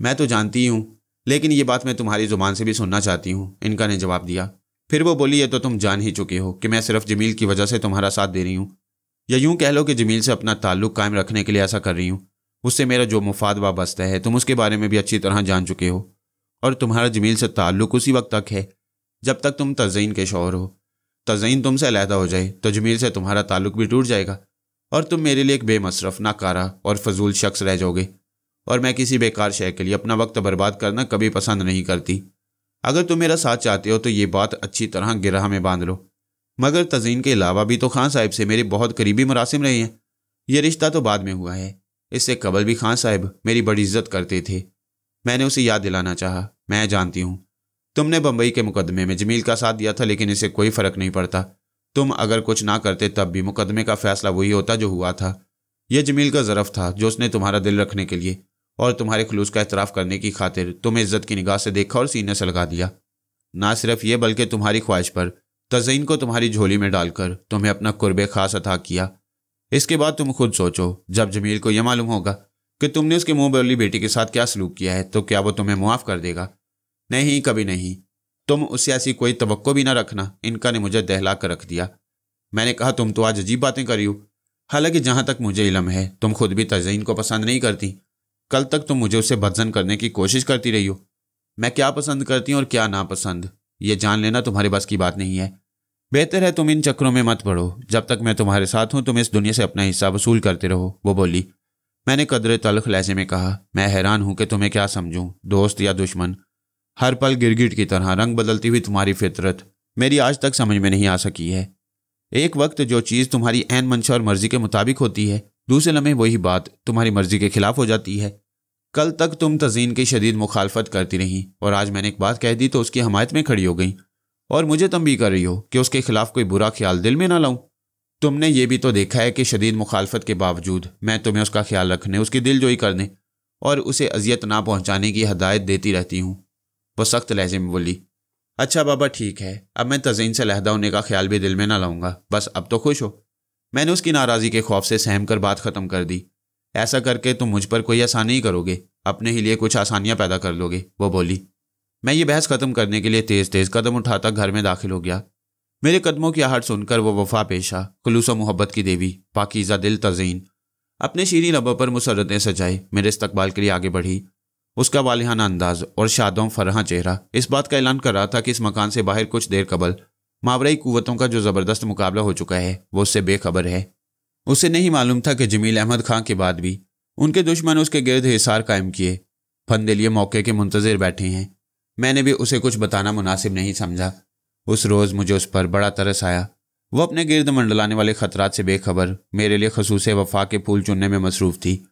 मैं तो जानती ही हूँ लेकिन ये बात मैं तुम्हारी ज़ुबान से भी सुनना चाहती हूँ इनका ने जवाब दिया फिर वो बोली ये तो तुम जान ही चुके हो कि मैं सिर्फ जमील की वजह से तुम्हारा साथ दे रही हूँ या यूं कह लो कि जमील से अपना ताल्लुक कायम रखने के लिए ऐसा कर रही हूँ उससे मेरा जो मुफाद वाबस्ता है तुम उसके बारे में भी अच्छी तरह जान चुके हो और तुम्हारा जमील से ताल्लुक उसी वक्त तक है जब तक तुम तजयन के शोहर हो तजयन तुमसे अलहदा हो जाए तो जमील से तुम्हारा ताल्लुक भी टूट जाएगा और तुम मेरे लिए एक बेमसरफ नाकारा और फजूल शख्स रह जाओगे और मैं किसी बेकार शय के लिए अपना वक्त बर्बाद करना कभी पसंद नहीं करती अगर तुम मेरा साथ चाहते हो तो ये बात अच्छी तरह गिरह में बांध लो मगर तजीन के अलावा भी तो खान साहब से मेरे बहुत करीबी मुरासिम रहे हैं यह रिश्ता तो बाद में हुआ है इससे कबल भी खान साहब मेरी बड़ी इज्जत करते थे मैंने उसे याद दिलाना चाहा मैं जानती हूँ तुमने बम्बई के मुकदमे में जमील का साथ दिया था लेकिन इसे कोई फ़र्क नहीं पड़ता तुम अगर कुछ ना करते तब भी मुकदमे का फैसला वही होता जो हुआ था यह जमील का ज़रफ़ था जो उसने तुम्हारा दिल रखने के लिए और तुम्हारे खलूस का एतराफ़ करने की खातिर तुम्हें इज्जत की निगाह से देखा और सीने से लगा दिया ना सिर्फ ये बल्कि तुम्हारी ख्वाहिश पर तजयन को तुम्हारी झोली में डालकर तुम्हें अपना कुर्ब खास अदा किया इसके बाद तुम खुद सोचो जब जमील को यह मालूम होगा कि तुमने उसके मुंह बोली बेटी के साथ क्या सलूक किया है तो क्या वो तुम्हें मुआफ़ कर देगा नहीं कभी नहीं तुम उससे ऐसी कोई तो भी ना रखना इनका ने मुझे दहला कर रख दिया मैंने कहा तुम तो आज अजीब बातें करी हो हालांकि जहाँ तक मुझे इलम है तुम खुद भी तजयन को पसंद नहीं करती कल तक तुम मुझे उसे बदजन करने की कोशिश करती रही हो मैं क्या पसंद करती हूँ और क्या नापसंद ये जान लेना तुम्हारे बस की बात नहीं है बेहतर है तुम इन चक्रों में मत पड़ो जब तक मैं तुम्हारे साथ हूं तुम इस दुनिया से अपना हिस्सा वसूल करते रहो वो बोली मैंने कदर तलख लहजे में कहा मैं हैरान हूं कि तुम्हें क्या समझूं दोस्त या दुश्मन हर पल गिरगिट की तरह रंग बदलती हुई तुम्हारी फितरत मेरी आज तक समझ में नहीं आ सकी है एक वक्त जो चीज़ तुम्हारी ऐन मंशा और मर्जी के मुताबिक होती है दूसरे लम्हे वही बात तुम्हारी मर्जी के खिलाफ हो जाती है कल तक तुम तजीन की शदीद मुखालफत करती रहीं और आज मैंने एक बात कह दी तो उसकी हमायत में खड़ी हो गई और मुझे तुम भी कर रही हो कि उसके खिलाफ कोई बुरा ख्याल दिल में ना लाऊं तुमने ये भी तो देखा है कि शदीद मुखालफत के बावजूद मैं तुम्हें उसका ख्याल रखने उसकी दिल जोई करने और उसे अजियत ना पहुंचाने की हदायत देती रहती हूँ वो सख्त लहजे में बोली अच्छा बाबा ठीक है अब मैं तजीन से लहदा होने का ख्याल भी दिल में ना लाऊंगा बस अब तो खुश हो मैंने उसकी नाराज़गी के खौफ से सहम कर बात ख़त्म कर दी ऐसा करके तुम मुझ पर कोई आसानी करोगे अपने ही लिए कुछ आसानियाँ पैदा कर लोगे वो बोली मैं ये बहस ख़त्म करने के लिए तेज़ तेज़ कदम उठाता घर में दाखिल हो गया मेरे कदमों की आहट सुनकर वो वफा पेशा खलूस मोहब्बत की देवी पाकिज़ा दिल तजीन अपने शीरी लबों पर मुसरतें सजाई मेरे इस्तकबाल के लिए आगे बढ़ी उसका वालिहाना अंदाज और शादों फरहा चेहरा इस बात का ऐलान कर रहा था कि इस मकान से बाहर कुछ देर कबल मावरई कुतों का जो ज़बरदस्त मुकाबला हो चुका है वो उससे बेखबर है उसे नहीं मालूम था कि जमील अहमद खां के बाद भी उनके दुश्मन उसके गिरद हिसार कायम किए फंदे लिए मौके के मुंतजर बैठे हैं मैंने भी उसे कुछ बताना मुनासिब नहीं समझा उस रोज़ मुझे उस पर बड़ा तरस आया वह अपने गिरद मंडलाने वाले खतरात से बेखबर मेरे लिए खसूस वफा के फूल चुनने में मसरूफ़ थी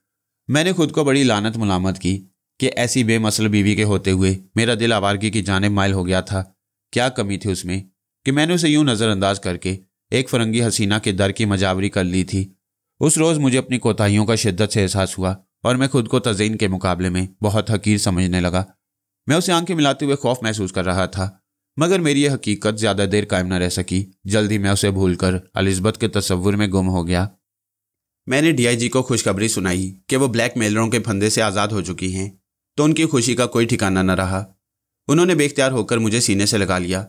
मैंने खुद को बड़ी लानत मलामत की कि ऐसी बेमसल बीवी के होते हुए मेरा दिल आवारगी की जानब मायल हो गया था क्या कमी थी उसमें कि मैंने उसे यूं नज़रअंदाज करके एक फरंगी हसीना के दर की मजावरी कर ली थी उस रोज़ मुझे अपनी कोताहियों का शिद्दत से एहसास हुआ और मैं खुद को तजीन के मुकाबले में बहुत हकीर समझने लगा मैं उसे आंखें मिलाते हुए खौफ महसूस कर रहा था मगर मेरी यह हकीकत ज्यादा देर कायम न रह सकी जल्द ही मैं उसे भूलकर अलिजबत के तस्वुर में गुम हो गया मैंने डीआईजी को खुशखबरी सुनाई कि वो ब्लैक मेलरों के फंदे से आज़ाद हो चुकी हैं तो उनकी खुशी का कोई ठिकाना न रहा उन्होंने बेख्तियार होकर मुझे सीने से लगा लिया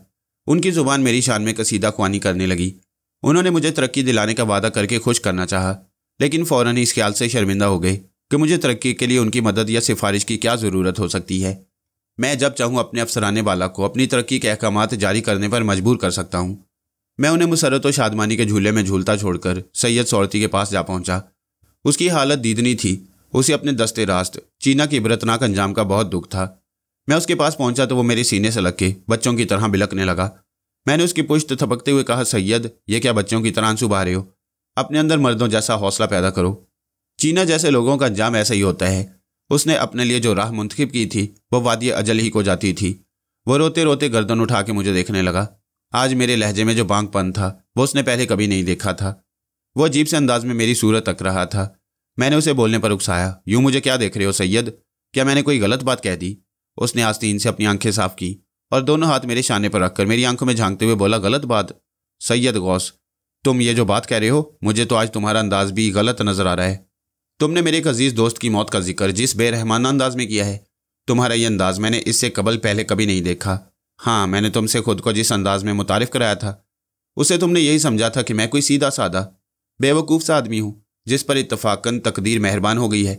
उनकी ज़ुबान मेरी शान में कसीदा खुआनी करने लगी उन्होंने मुझे तरक्की दिलाने का वादा करके खुश करना चाहा लेकिन फ़ौरन ही इस ख्याल से शर्मिंदा हो गए कि मुझे तरक्की के लिए उनकी मदद या सिफारिश की क्या ज़रूरत हो सकती है मैं जब चाहूँ अपने अफसराने वाला को अपनी तरक्की के अहकाम जारी करने पर मजबूर कर सकता हूँ मैं उन्हें मुसरत और शादमानी के झूले में झूलता छोड़कर सैयद सौरती के पास जा पहुँचा उसकी हालत दीदनी थी उसे अपने दस्ते रास्त चीना की इबरतनाक अंजाम का बहुत दुख था मैं उसके पास पहुंचा तो वो मेरे सीने से लग के बच्चों की तरह बिलकने लगा मैंने उसकी पुश्त थपकते हुए कहा सैयद ये क्या बच्चों की तरह आंसू बहा रहे हो अपने अंदर मर्दों जैसा हौसला पैदा करो चीना जैसे लोगों का अंजाम ऐसा ही होता है उसने अपने लिए जो राह मुंतखब की थी वो वादिय अजल ही को जाती थी वो रोते रोते गर्दन उठा के मुझे देखने लगा आज मेरे लहजे में जो बांगपन था वो उसने पहले कभी नहीं देखा था वो अजीब से अंदाज में मेरी सूरत तक रहा था मैंने उसे बोलने पर उकसाया यूं मुझे क्या देख रहे हो सैयद क्या मैंने कोई गलत बात कह दी उसने आस्तीन से अपनी आंखें साफ की और दोनों हाथ मेरे शाने पर रखकर मेरी आंखों में झांकते हुए बोला गलत बात सैयद गौस तुम ये जो बात कह रहे हो मुझे तो आज तुम्हारा अंदाज भी गलत नजर आ रहा है तुमने मेरे एक अजीज दोस्त की मौत का जिक्र जिस बेरहमाना अंदाज में किया है तुम्हारा ये अंदाज मैंने इससे कबल पहले कभी नहीं देखा हाँ मैंने तुमसे खुद को जिस अंदाज में मुतारफ कराया था उसे तुमने यही समझा था कि मैं कोई सीधा साधा बेवकूफ़ सा आदमी हूँ जिस पर इतफाकन तकदीर मेहरबान हो गई है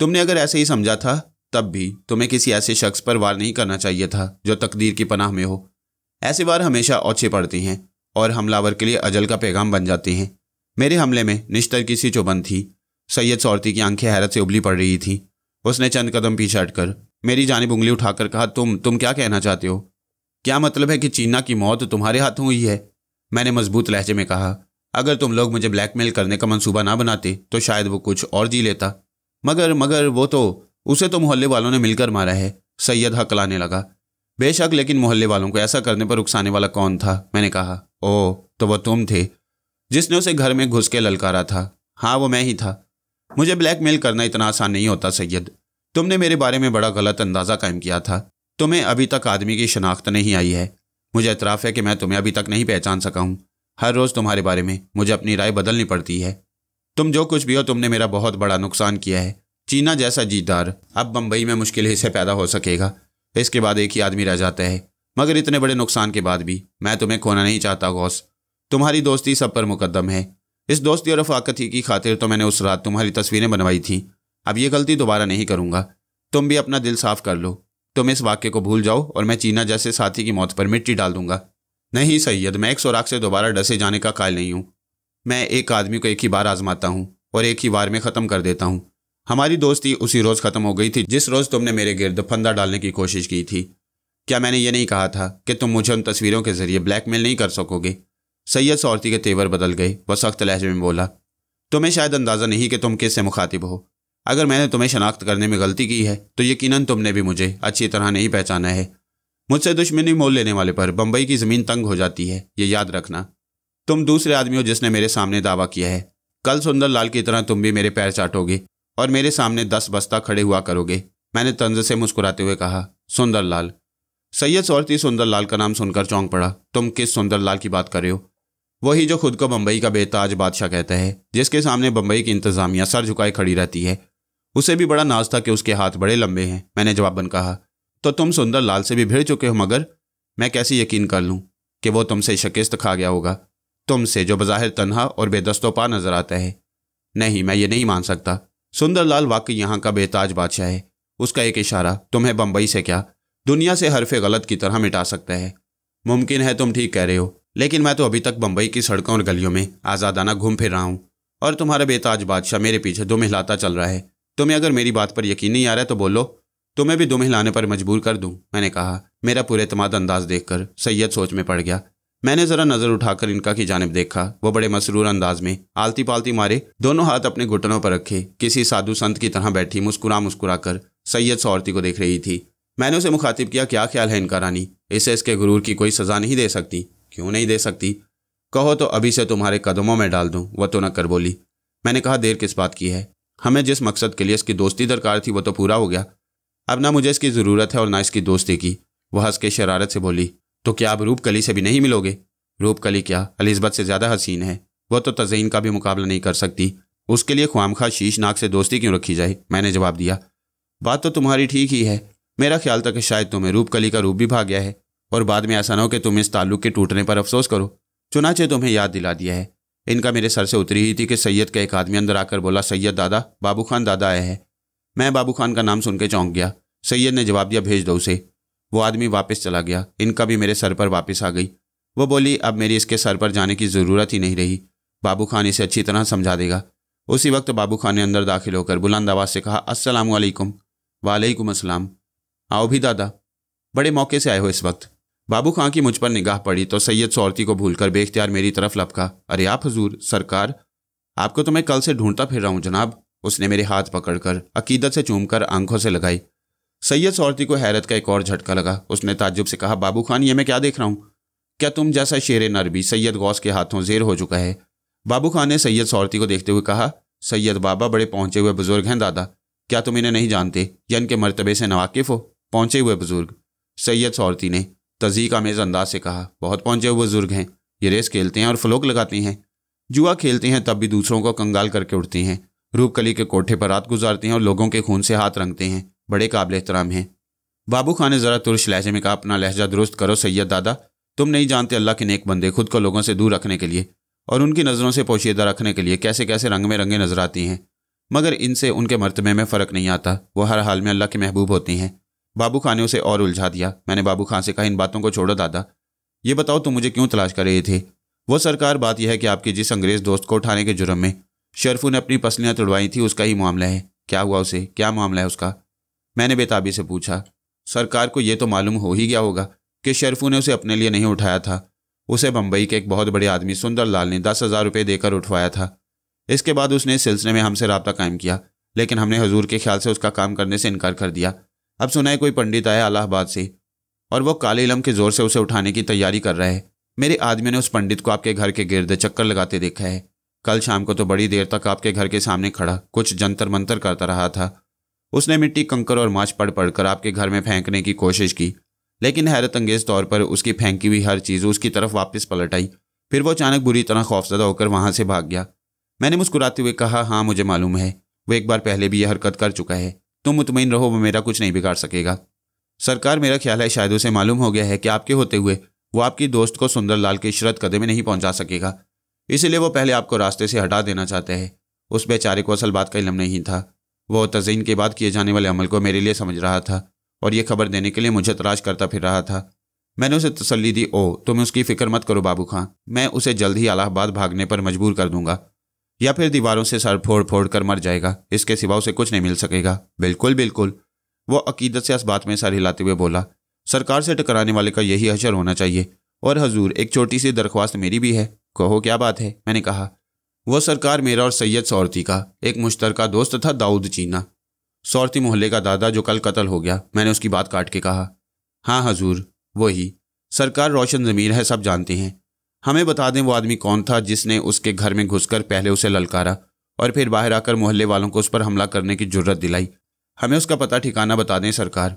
तुमने अगर ऐसे ही समझा था तब भी तुम्हें किसी ऐसे शख्स पर वार नहीं करना चाहिए था जो तकदीर की पनाह में हो ऐसे वार हमेशा ओछे पड़ती हैं और हमलावर के लिए अजल का पैगाम बन जाती हैं मेरे हमले में निश्तर किसी सी चुबन थी सैयद सौरती की आंखें हैरत से उबली पड़ रही थीं उसने चंद कदम पीछे हटकर मेरी जानब उंगली उठाकर कहा तुम तुम क्या कहना चाहते हो क्या मतलब है कि चीना की मौत तुम्हारे हाथों हुई है मैंने मजबूत लहजे में कहा अगर तुम लोग मुझे ब्लैकमेल करने का मंसूबा ना बनाते तो शायद वो कुछ और जी लेता मगर मगर वो तो उसे तो मोहल्ले वालों ने मिलकर मारा है सैयद हकलाने लगा बेशक लेकिन मोहल्ले वालों को ऐसा करने पर उकसाने वाला कौन था मैंने कहा ओह तो वह तुम थे जिसने उसे घर में घुस के ललकारा था हाँ वो मैं ही था मुझे ब्लैकमेल करना इतना आसान नहीं होता सैयद तुमने मेरे बारे में बड़ा गलत अंदाज़ा कायम किया था तुम्हें अभी तक आदमी की शनाख्त नहीं आई है मुझे एतराफ़ है कि मैं तुम्हें अभी तक नहीं पहचान सका हूँ हर रोज़ तुम्हारे बारे में मुझे अपनी राय बदलनी पड़ती है तुम जो कुछ भी हो तुमने मेरा बहुत बड़ा नुकसान किया है चीना जैसा जीतदार अब बम्बई में मुश्किल हिस्से पैदा हो सकेगा इसके बाद एक ही आदमी रह जाता है मगर इतने बड़े नुकसान के बाद भी मैं तुम्हें खोना नहीं चाहता गौस तुम्हारी दोस्ती सब पर मुकदम है इस दोस्ती और रफाकती की खातिर तो मैंने उस रात तुम्हारी तस्वीरें बनवाई थीं अब ये गलती दोबारा नहीं करूँगा तुम भी अपना दिल साफ कर लो तुम इस वाक्य को भूल जाओ और मैं चीना जैसे साथी की मौत पर मिट्टी डाल दूंगा नहीं सैयद मैं एक सौराख से दोबारा डसे जाने का कायल नहीं हूँ मैं एक आदमी को एक ही बार आजमाता हूँ और एक ही बार में ख़त्म कर देता हूँ हमारी दोस्ती उसी रोज़ ख़त्म हो गई थी जिस रोज़ तुमने मेरे गिरद फंदा डालने की कोशिश की थी क्या मैंने ये नहीं कहा था कि तुम मुझे उन तस्वीरों के ज़रिए ब्लैकमेल नहीं कर सकोगे सैयद सौरती के तेवर बदल गए वह सख्त लहजे में बोला तुम्हें शायद अंदाज़ा नहीं कि तुम किस से मुखातिब हो अगर मैंने तुम्हें शनाख्त करने में गलती की है तो यकीनन तुमने भी मुझे अच्छी तरह नहीं पहचाना है मुझसे दुश्मनी मोल लेने वाले पर बम्बई की ज़मीन तंग हो जाती है ये याद रखना तुम दूसरे आदमी हो जिसने मेरे सामने दावा किया है कल सुंदर लाल की तरह तुम भी मेरे पैर चाटोगे और मेरे सामने दस बस्ता खड़े हुआ करोगे मैंने तंज से मुस्कुराते हुए कहा सुंदर लाल सैयद सौरती सुंदर लाल का नाम सुनकर चौंक पड़ा तुम किस सुंदर लाल की बात कर रहे हो वही जो खुद को बम्बई का बेताज बादशाह कहता है जिसके सामने बम्बई की इंतजामिया सर झुकाए खड़ी रहती है उसे भी बड़ा नाज था कि उसके हाथ बड़े लंबे हैं मैंने जवाबन कहा तो तुम सुंदर लाल से भी भिड़ चुके हो मगर मैं कैसे यकीन कर लूँ कि वो तुमसे शिकस्त खा गया होगा तुमसे जो बज़ाहिर तनहा और बेदस्तोपा नजर आता है नहीं मैं ये नहीं मान सकता सुंदरलाल वाकई यहाँ का बेताज बादशाह है उसका एक इशारा तुम्हें बम्बई से क्या दुनिया से हरफे गलत की तरह मिटा सकता है मुमकिन है तुम ठीक कह रहे हो लेकिन मैं तो अभी तक बम्बई की सड़कों और गलियों में आज़ादाना घूम फिर रहा हूँ और तुम्हारा बेताज बादशाह मेरे पीछे दो महिलाता चल रहा है तुम्हें अगर मेरी बात पर यकीन नहीं आ रहा है तो बोलो तुम्हें भी दो महिलाने पर मजबूर कर दूं मैंने कहा मेरा पूरे तमाद अंदाज देखकर सैयद सोच में पड़ गया मैंने ज़रा नज़र उठाकर इनका की जानब देखा वो बड़े मसरूर अंदाज में आलती पालती मारे दोनों हाथ अपने घुटनों पर रखे किसी साधु संत की तरह बैठी मुस्कुरा मुस्कुरा कर सैयद सौरती को देख रही थी मैंने उसे मुखातिब किया क्या ख्याल है इनका रानी इसे इसके गुरूर की कोई सज़ा नहीं दे सकती क्यों नहीं दे सकती कहो तो अभी से तुम्हारे कदमों में डाल दूं वह तो न कर बोली मैंने कहा देर किस बात की है हमें जिस मकसद के लिए इसकी दोस्ती दरकार थी वह तो पूरा हो गया अब ना मुझे इसकी ज़रूरत है और ना इसकी दोस्ती की वह हंस के शरारत से बोली तो क्या आप रूपकली से भी नहीं मिलोगे रूपकली क्या अलिस्बत से ज़्यादा हसीन है वह तो तजयन का भी मुकाबला नहीं कर सकती उसके लिए ख्वामखा शीश नाक से दोस्ती क्यों रखी जाए मैंने जवाब दिया बात तो तुम्हारी ठीक ही है मेरा ख्याल था कि शायद तुम्हें रूपकली का रूप भी भाग गया है और बाद में ऐसा ना हो कि तुम इस ताल्लुक के टूटने पर अफसोस करो चुनाचे तुम्हें याद दिला दिया है इनका मेरे सर से उतरी ही थी कि सैयद का एक आदमी अंदर आकर बोला सैयद दादा बाबू खान दादा आया है मैं बाबू खान का नाम सुन के चौंक गया सैयद ने जवाब दिया भेज दो उसे वो आदमी वापस चला गया इनका भी मेरे सर पर वापस आ गई वो बोली अब मेरी इसके सर पर जाने की ज़रूरत ही नहीं रही बाबू खान इसे अच्छी तरह समझा देगा उसी वक्त बाबू खान ने अंदर दाखिल होकर बुलंद आवाज़ से कहा अस्सलाम वालेकुम वालेकुम अस्सलाम आओ भी दादा बड़े मौके से आए हो इस वक्त बाबू खां की मुझ पर निगाह पड़ी तो सैयद सौरती को भूलकर बेख्तियार मेरी तरफ लपका अरे आप हजूर सरकार आपको तो मैं कल से ढूंढता फिर रहा हूं जनाब उसने मेरे हाथ पकड़कर अकीदत से चूमकर आंखों से लगाई सैयद सौरती को हैरत का एक और झटका लगा उसने ताज्जुब से कहा बाबू खान ये मैं क्या देख रहा हूँ क्या तुम जैसा शेर नर भी सैयद गौस के हाथों जेर हो चुका है बाबू खान ने सैयद सौरती को देखते हुए कहा सैयद बाबा बड़े पहुंचे हुए बुजुर्ग हैं दादा क्या तुम इन्हें नहीं जानते या इनके मरतबे से नवाकिफ हो पहुंचे हुए बुजुर्ग सैयद सौरती ने तजीक आमेज अंदाज से कहा बहुत पहुंचे हुए बुजुर्ग हैं ये रेस खेलते हैं और फ्लोक लगाती हैं जुआ खेलती हैं तब भी दूसरों को कंगाल करके उठती हैं रूपकली के कोठे पर रात गुजारती हैं और लोगों के खून से हाथ रंगते हैं बड़े काबिल एहतराम हैं बाबू खान ने ज़रा तुरश लहजे में कहा अपना लहजा दुरुस्त करो सैयद दादा तुम नहीं जानते अल्लाह के नेक बंदे खुद को लोगों से दूर रखने के लिए और उनकी नज़रों से पोशीदा रखने के लिए कैसे कैसे रंग में रंगे नजर आती हैं मगर इनसे उनके मरतबे में फ़र्क नहीं आता वो हर हाल में अल्लाह के महबूब होती हैं बाबू खान ने उसे और उलझा दिया मैंने बाबू खान से कहा इन बातों को छोड़ो दादा ये बताओ तुम मुझे क्यों तलाश कर रहे थे वो सरकार बात यह है कि आपके जिस अंग्रेज दोस्त को उठाने के जुर्म में शरफू ने अपनी पसलियाँ तुड़वाई थी उसका ही मामला है क्या हुआ उसे क्या मामला है उसका मैंने बेताबी से पूछा सरकार को ये तो मालूम हो ही गया होगा कि शरफू ने उसे अपने लिए नहीं उठाया था उसे बम्बई के एक बहुत बड़े आदमी सुंदर लाल ने दस हज़ार रुपये देकर उठवाया था इसके बाद उसने इस सिलसिले में हमसे रबता कायम किया लेकिन हमने हजूर के ख्याल से उसका काम करने से इनकार कर दिया अब सुना है कोई पंडित आया अलाहाबाद से और वो काले इलम के जोर से उसे उठाने की तैयारी कर रहा है मेरे आदमी ने उस पंडित को आपके घर के गिरद चक्कर लगाते देखा है कल शाम को तो बड़ी देर तक आपके घर के सामने खड़ा कुछ जंतर मंतर करता रहा था उसने मिट्टी कंकर और माछ पड़ पड़कर आपके घर में फेंकने की कोशिश की लेकिन हैरत अंगेज तौर पर उसकी फेंकी हुई हर चीज़ उसकी तरफ वापस पलट आई फिर वो अचानक बुरी तरह खौफजदा होकर वहाँ से भाग गया मैंने मुस्कुराते हुए कहा हाँ मुझे मालूम है वो एक बार पहले भी यह हरकत कर चुका है तुम मुतमिन रहो वो मेरा कुछ नहीं बिगाड़ सकेगा सरकार मेरा ख्याल है शायद उसे मालूम हो गया है कि आपके होते हुए वो आपकी दोस्त को सुंदरलाल के शरत कदे में नहीं पहुंचा सकेगा इसलिए वो पहले आपको रास्ते से हटा देना चाहते हैं उस बेचारे को असल बात का इलम नहीं था वो तजीन के बाद किए जाने वाले अमल को मेरे लिए समझ रहा था और यह खबर देने के लिए मुझे तराश करता फिर रहा था मैंने उसे तसली दी ओ तुम उसकी फिक्र मत करो बाबू खां मैं उसे जल्द ही अलाहाबाद भागने पर मजबूर कर दूंगा या फिर दीवारों से सर फोड़ फोड़ कर मर जाएगा इसके सिवा उसे कुछ नहीं मिल सकेगा बिल्कुल बिल्कुल वो अकीदत से इस बात में सर हिलाते हुए बोला सरकार से टकराने वाले का यही अशर होना चाहिए और हजूर एक छोटी सी दरख्वास्त मेरी भी है कहो क्या बात है मैंने कहा वो सरकार मेरा और सैयद सौरती का एक मुश्तरका दोस्त था दाऊद चीना सौरती मोहल्ले का दादा जो कल कत्ल हो गया मैंने उसकी बात काट के कहा हाँ हजूर वही सरकार रोशन ज़मीर है सब जानते हैं हमें बता दें वो आदमी कौन था जिसने उसके घर में घुसकर पहले उसे ललकारा और फिर बाहर आकर मोहल्ले वालों को उस पर हमला करने की जरूरत दिलाई हमें उसका पता ठिकाना बता दें सरकार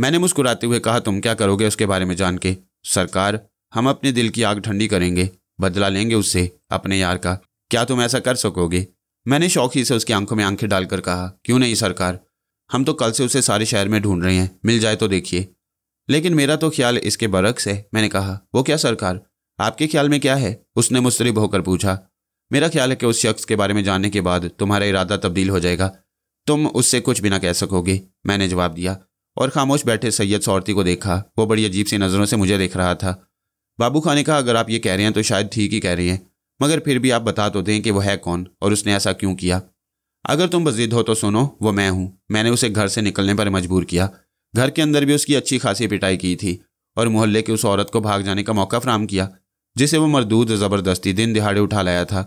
मैंने मुस्कुराते हुए कहा तुम क्या करोगे उसके बारे में जान के सरकार हम अपने दिल की आग ठंडी करेंगे बदला लेंगे उससे अपने यार का क्या तुम ऐसा कर सकोगे मैंने शौक ही से उसकी आंखों में आंखें डालकर कहा क्यों नहीं सरकार हम तो कल से उसे सारे शहर में ढूंढ रहे हैं मिल जाए तो देखिए लेकिन मेरा तो ख्याल इसके बरक्स है मैंने कहा वो क्या सरकार आपके ख्याल में क्या है उसने मुस्तरब होकर पूछा मेरा ख्याल है कि उस शख्स के बारे में जानने के बाद तुम्हारा इरादा तब्दील हो जाएगा तुम उससे कुछ भी ना कह सकोगे मैंने जवाब दिया और खामोश बैठे सैयद सौरती को देखा वो बड़ी अजीब सी नज़रों से मुझे देख रहा था बाबू खान ने कहा अगर आप ये कह रहे हैं तो शायद ठीक ही कह रहे हैं मगर फिर भी आप बता तो दें कि वह है कौन और उसने ऐसा क्यों किया अगर तुम बजिद हो तो सुनो वो मैं हूँ मैंने उसे घर से निकलने पर मजबूर किया घर के अंदर भी उसकी अच्छी खासी पिटाई की थी और मोहल्ले की उस औरत को भाग जाने का मौका फ्राहम किया जिसे वो मरदूद ज़बरदस्ती दिन दिहाड़े उठा लाया था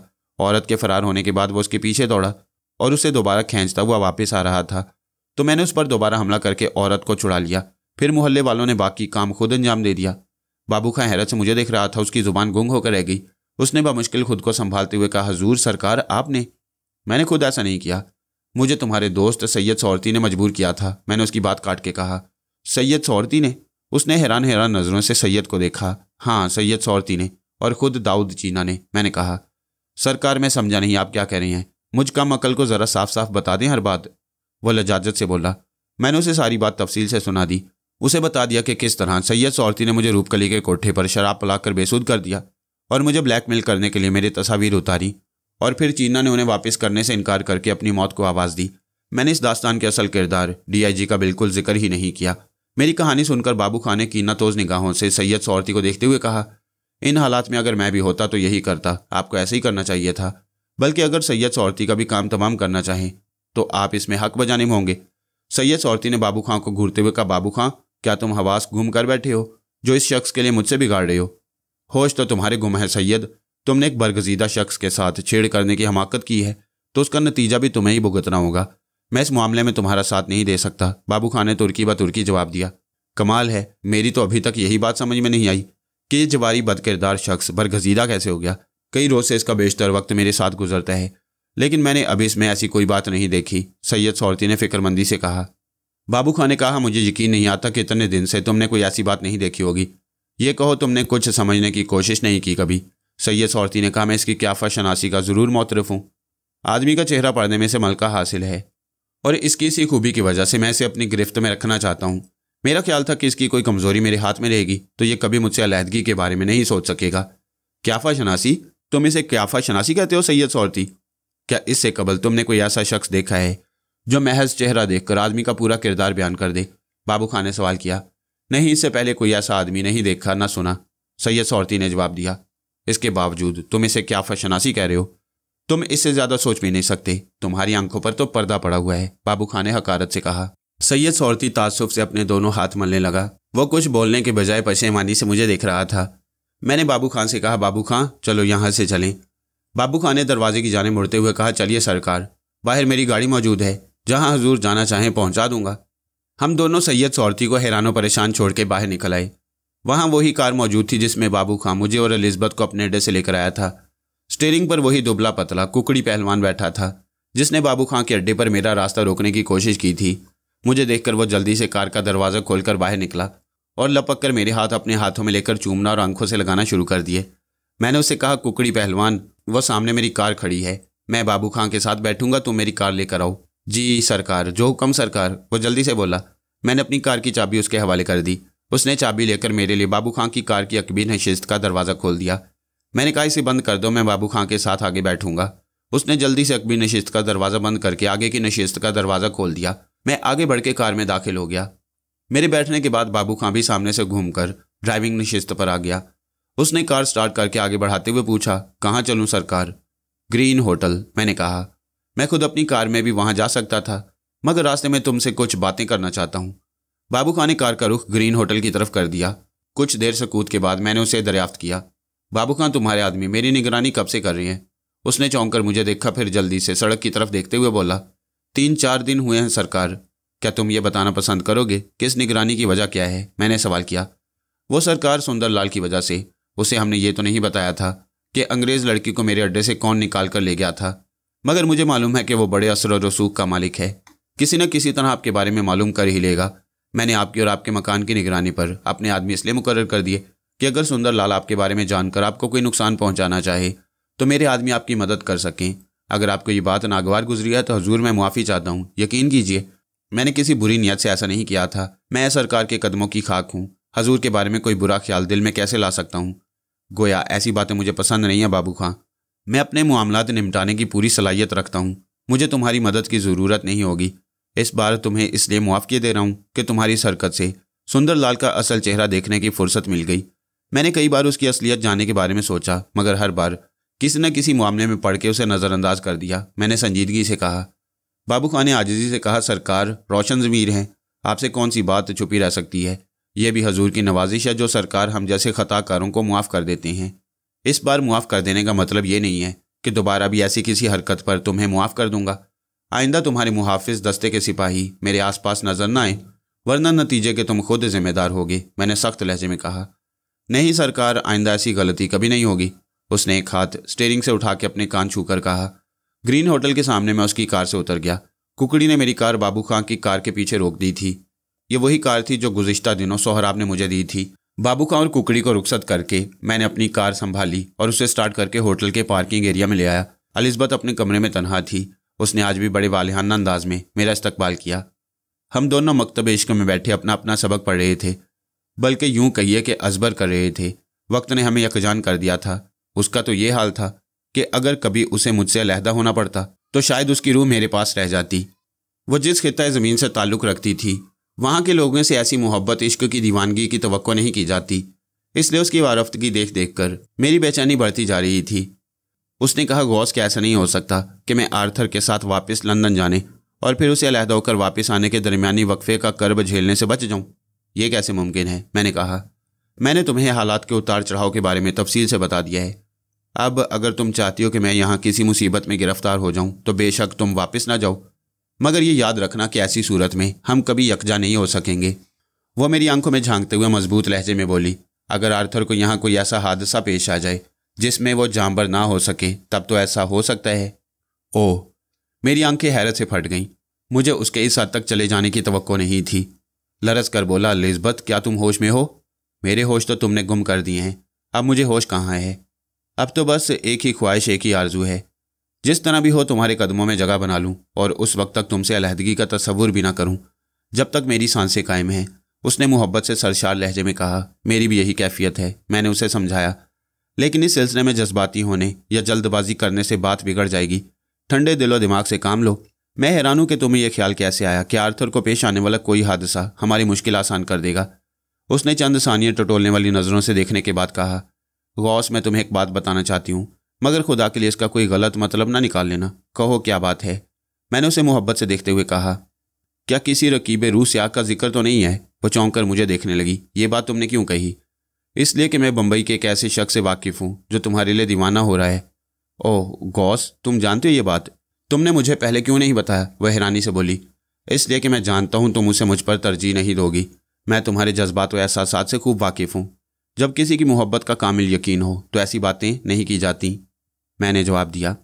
औरत के फरार होने के बाद वो उसके पीछे दौड़ा और उसे दोबारा खींचता हुआ वापस आ रहा था तो मैंने उस पर दोबारा हमला करके औरत को छुड़ा लिया फिर मोहल्ले वालों ने बाकी काम खुद अंजाम दे दिया बाबू खां हैरत से मुझे देख रहा था उसकी ज़ुबान गुंग होकर रह गई उसने बामुश्किल खुद को संभालते हुए कहा हजूर सरकार आपने मैंने खुद ऐसा नहीं किया मुझे तुम्हारे दोस्त सैयद सौरती ने मजबूर किया था मैंने उसकी बात काट के कहा सैयद सौरती ने उसने हैरान हैरान नज़रों से सैयद को देखा हाँ सैयद सौरती ने और ख़ुद दाऊद चीना ने मैंने कहा सरकार मैं समझा नहीं आप क्या कह रही हैं मुझ कम अकल को ज़रा साफ साफ बता दें हर बात वह लजाजत से बोला मैंने उसे सारी बात तफसील से सुना दी उसे बता दिया कि किस तरह सैयद सौरती ने मुझे रूपकली के कोठे पर शराब कर बेसुद कर दिया और मुझे ब्लैकमेल करने के लिए मेरी तस्वीर उतारी और फिर चीना ने उन्हें वापस करने से इनकार करके अपनी मौत को आवाज़ दी मैंने इस दास्तान के असल किरदार डीआईजी का बिल्कुल जिक्र ही नहीं किया मेरी कहानी सुनकर बाबू खान ने तोज निगाहों से सैयद सौरती को देखते हुए कहा इन हालात में अगर मैं भी होता तो यही करता आपको ऐसे ही करना चाहिए था बल्कि अगर सैयद सौरती का भी काम तमाम करना चाहें तो आप इसमें हक बजाने में होंगे सैयद सौरती ने बाबू खां को घूरते हुए कहा बाबू खां क्या तुम हवास घूम कर बैठे हो जो इस शख्स के लिए मुझसे बिगाड़ रहे हो होश तो तुम्हारे गुम है सैयद तुमने एक बरगजीदा शख्स के साथ छेड़ करने की हमाकत की है तो उसका नतीजा भी तुम्हें ही भुगतना होगा मैं इस मामले में तुम्हारा साथ नहीं दे सकता बाबू खान ने तुर्की ब तुर्की जवाब दिया कमाल है मेरी तो अभी तक यही बात समझ में नहीं आई कि ये जवारी बदकिरदार शख्स बरगजीदा कैसे हो गया कई रोज से इसका बेशतर वक्त मेरे साथ गुजरता है लेकिन मैंने अभी इसमें ऐसी कोई बात नहीं देखी सैयद सौरती ने फिक्रमंदी से कहा बाबू खान ने कहा मुझे यकीन नहीं आता कि इतने दिन से तुमने कोई ऐसी बात नहीं देखी होगी ये कहो तुमने कुछ समझने की कोशिश नहीं की कभी सैयद सौरती ने कहा मैं इसकी क्याफा शनासी का ज़रूर मोतरफ हूँ आदमी का चेहरा पढ़ने में से मलका हासिल है और इसकी इसी खूबी की वजह से मैं इसे अपनी गिरफ्त में रखना चाहता हूँ मेरा ख्याल था कि इसकी कोई कमजोरी मेरे हाथ में रहेगी तो ये कभी मुझसे अलीहदगी के बारे में नहीं सोच सकेगा क्याफा शनासी तुम इसे क्याफा शनासी कहते हो सैयद सौरती क्या इससे कबल तुमने कोई ऐसा शख्स देखा है जो महज चेहरा देखकर आदमी का पूरा किरदार बयान कर दे बाबू खान ने सवाल किया नहीं इससे पहले कोई ऐसा आदमी नहीं देखा ना सुना सैयद सौरती ने जवाब दिया इसके बावजूद तुम इसे क्याफा शनासी कह रहे हो तुम इससे ज्यादा सोच भी नहीं सकते तुम्हारी आंखों पर तो पर्दा पड़ा हुआ है बाबू खान ने हकारत से कहा सैयद सौरती तासुफ से अपने दोनों हाथ मलने लगा वो कुछ बोलने के बजाय पशेमानी से मुझे देख रहा था मैंने बाबू खान से कहा बाबू खान चलो यहां से चलें बाबू खान ने दरवाजे की जाने मुड़ते हुए कहा चलिए सरकार बाहर मेरी गाड़ी मौजूद है जहां हजूर जाना चाहें पहुंचा दूंगा हम दोनों सैयद सौरती को हैरानों परेशान छोड़ के बाहर निकल आए वहां वही कार मौजूद थी जिसमें बाबू खान मुझे और अलिजबत को अपने अड्डे से लेकर आया था स्टेयरिंग पर वही दुबला पतला कुकड़ी पहलवान बैठा था जिसने बाबू खां के अड्डे पर मेरा रास्ता रोकने की कोशिश की थी मुझे देखकर वो जल्दी से कार का दरवाज़ा खोलकर बाहर निकला और लपक कर मेरे हाथ अपने हाथों में लेकर चूमना और आंखों से लगाना शुरू कर दिए मैंने उससे कहा कुकड़ी पहलवान वो सामने मेरी कार खड़ी है मैं बाबू खां के साथ बैठूंगा तुम मेरी कार लेकर आओ जी सरकार जो कम सरकार वो जल्दी से बोला मैंने अपनी कार की चाबी उसके हवाले कर दी उसने चाबी लेकर मेरे लिए बाबू खां की कार की अकबी नशिस्त का दरवाज़ा खोल दिया मैंने कहा इसे बंद कर दो मैं बाबू खां के साथ आगे बैठूंगा उसने जल्दी से अकबी नशिस्त का दरवाज़ा बंद करके आगे की नशिस्त का दरवाज़ा खोल दिया मैं आगे बढ़ के कार में दाखिल हो गया मेरे बैठने के बाद बाबू खां भी सामने से घूमकर ड्राइविंग नशिस्त पर आ गया उसने कार स्टार्ट करके आगे बढ़ाते हुए पूछा कहाँ चलूँ सरकार ग्रीन होटल मैंने कहा मैं खुद अपनी कार में भी वहाँ जा सकता था मगर रास्ते में तुमसे कुछ बातें करना चाहता हूँ बाबू खां ने कार का रुख ग्रीन होटल की तरफ कर दिया कुछ देर सकूत के बाद मैंने उसे दरियाफ्त किया बाबू खान तुम्हारे आदमी मेरी निगरानी कब से कर रही है उसने चौंक कर मुझे देखा फिर जल्दी से सड़क की तरफ देखते हुए बोला तीन चार दिन हुए हैं सरकार क्या तुम ये बताना पसंद करोगे किस निगरानी की वजह क्या है मैंने सवाल किया वो सरकार सुंदरलाल की वजह से उसे हमने ये तो नहीं बताया था कि अंग्रेज लड़की को मेरे अड्डे से कौन निकाल कर ले गया था मगर मुझे मालूम है कि वो बड़े असर और रसूख का मालिक है किसी न किसी तरह आपके बारे में मालूम कर ही लेगा मैंने आपकी और आपके मकान की निगरानी पर अपने आदमी इसलिए मुकर कर दिए कि अगर सुंदरलाल आपके बारे में जानकर आपको कोई नुकसान पहुंचाना चाहे तो मेरे आदमी आपकी मदद कर सकें अगर आपको ये बात नागवार गुजरी है तो हजूर मैं मुआफ़ी चाहता हूँ यकीन कीजिए मैंने किसी बुरी नीयत से ऐसा नहीं किया था मैं सरकार के कदमों की खाक हूँ हजूर के बारे में कोई बुरा ख्याल दिल में कैसे ला सकता हूँ गोया ऐसी बातें मुझे पसंद नहीं है बाबू खां मैं अपने मामला निपटाने की पूरी सलाहियत रखता हूँ मुझे तुम्हारी मदद की ज़रूरत नहीं होगी इस बार तुम्हें इसलिए मुआफ़ी दे रहा हूँ कि तुम्हारी सरकत से सुंदरलाल का असल चेहरा देखने की फुर्सत मिल गई मैंने कई बार उसकी असलियत जाने के बारे में सोचा मगर हर बार किसी न किसी मामले में पढ़ के उसे नज़रअंदाज कर दिया मैंने संजीदगी से कहा बाबू खान ने आजिजी से कहा सरकार रोशन ज़मीर हैं आपसे कौन सी बात छुपी रह सकती है यह भी हजूर की नवाजिश है जो सरकार हम जैसे खताकारों को मुआफ़ कर देते हैं इस बार मुआफ़ कर देने का मतलब ये नहीं है कि दोबारा भी ऐसी किसी हरकत पर तुम्हें मुआफ़ कर दूंगा आइंदा तुम्हारे मुहाफ़ दस्ते के सिपाही मेरे आसपास नज़र ना आए वरना नतीजे के तुम खुद जिम्मेदार होगे मैंने सख्त लहजे में कहा नहीं सरकार आइंदा ऐसी गलती कभी नहीं होगी उसने एक हाथ स्टेयरिंग से उठा के अपने कान कर कहा ग्रीन होटल के सामने मैं उसकी कार से उतर गया कुकड़ी ने मेरी कार बाबू खां की कार के पीछे रोक दी थी ये वही कार थी जो गुजश्ता दिनों सोहराब ने मुझे दी थी बाबू खां और कुकड़ी को रुखसत करके मैंने अपनी कार संभाली और उसे स्टार्ट करके होटल के पार्किंग एरिया में ले आया अलिस्बत अपने कमरे में तनहा थी उसने आज भी बड़े वालहाना अंदाज में मेरा इस्तकबाल किया हम दोनों मकतब इश्क में बैठे अपना अपना सबक पढ़ रहे थे बल्कि यूं कहिए कि अजबर कर रहे थे वक्त ने हमें यकजान कर दिया था उसका तो ये हाल था कि अगर कभी उसे मुझसे अलहदा होना पड़ता तो शायद उसकी रूह मेरे पास रह जाती वो जिस खिता ज़मीन से ताल्लुक़ रखती थी वहाँ के लोगों से ऐसी मोहब्बत इश्क की दीवानगी की तो नहीं की जाती इसलिए उसकी वारफ्तगी देख देख कर मेरी बेचैनी बढ़ती जा रही थी उसने कहा गौस के ऐसा नहीं हो सकता कि मैं आर्थर के साथ वापस लंदन जाने और फिर उसे अलहदा होकर वापस आने के दरमियानी वक्फे का कर्ब झेलने से बच जाऊँ ये कैसे मुमकिन है मैंने कहा मैंने तुम्हें हालात के उतार चढ़ाव के बारे में तफसील से बता दिया है अब अगर तुम चाहती हो कि मैं यहाँ किसी मुसीबत में गिरफ्तार हो जाऊँ तो बेशक तुम वापस ना जाओ मगर ये याद रखना कि ऐसी सूरत में हम कभी यकजा नहीं हो सकेंगे वह मेरी आंखों में झांकते हुए मजबूत लहजे में बोली अगर आर्थर को यहाँ कोई ऐसा हादसा पेश आ जाए जिसमें वो जानबर ना हो सके तब तो ऐसा हो सकता है ओह मेरी आंखें हैरत से फट गईं मुझे उसके इस हद तक चले जाने की तो नहीं थी लरस कर बोला लिजबत क्या तुम होश में हो मेरे होश तो तुमने गुम कर दिए हैं अब मुझे होश कहाँ है अब तो बस एक ही ख्वाहिश एक ही आरजू है जिस तरह भी हो तुम्हारे कदमों में जगह बना लूँ और उस वक्त तक तुमसे अलहदगी का तस्वुर भी ना करूँ जब तक मेरी सांसें कायम हैं उसने मोहब्बत से सरशार लहजे में कहा मेरी भी यही कैफियत है मैंने उसे समझाया लेकिन इस सिलसिले में जज्बाती होने या जल्दबाजी करने से बात बिगड़ जाएगी ठंडे दिलो दिमाग से काम लो मैं हैरान हूं कि तुम्हें यह ख्याल कैसे आया कि आर्थर को पेश आने वाला कोई हादसा हमारी मुश्किल आसान कर देगा उसने चंद सानियाँ टटोलने वाली नज़रों से देखने के बाद कहा गौस मैं तुम्हें एक बात बताना चाहती हूँ मगर खुदा के लिए इसका कोई गलत मतलब ना निकाल लेना कहो क्या बात है मैंने उसे मोहब्बत से देखते हुए कहा क्या किसी रकीब रूस याग का जिक्र तो नहीं है वो चौंक कर मुझे देखने लगी ये बात तुमने क्यों कही इसलिए कि मैं बम्बई के एक ऐसे शख्स से वाकिफ़ हूँ जो तुम्हारे लिए दीवाना हो रहा है ओह गौस तुम जानते हो ये बात तुमने मुझे पहले क्यों नहीं बताया वह हैरानी से बोली इसलिए कि मैं जानता हूं तुम उसे मुझ पर तरजीह नहीं दोगी मैं तुम्हारे जज्बात व एहसास से खूब वाकिफ़ हूँ जब किसी की मोहब्बत का कामिल यकीन हो तो ऐसी बातें नहीं की जाती मैंने जवाब दिया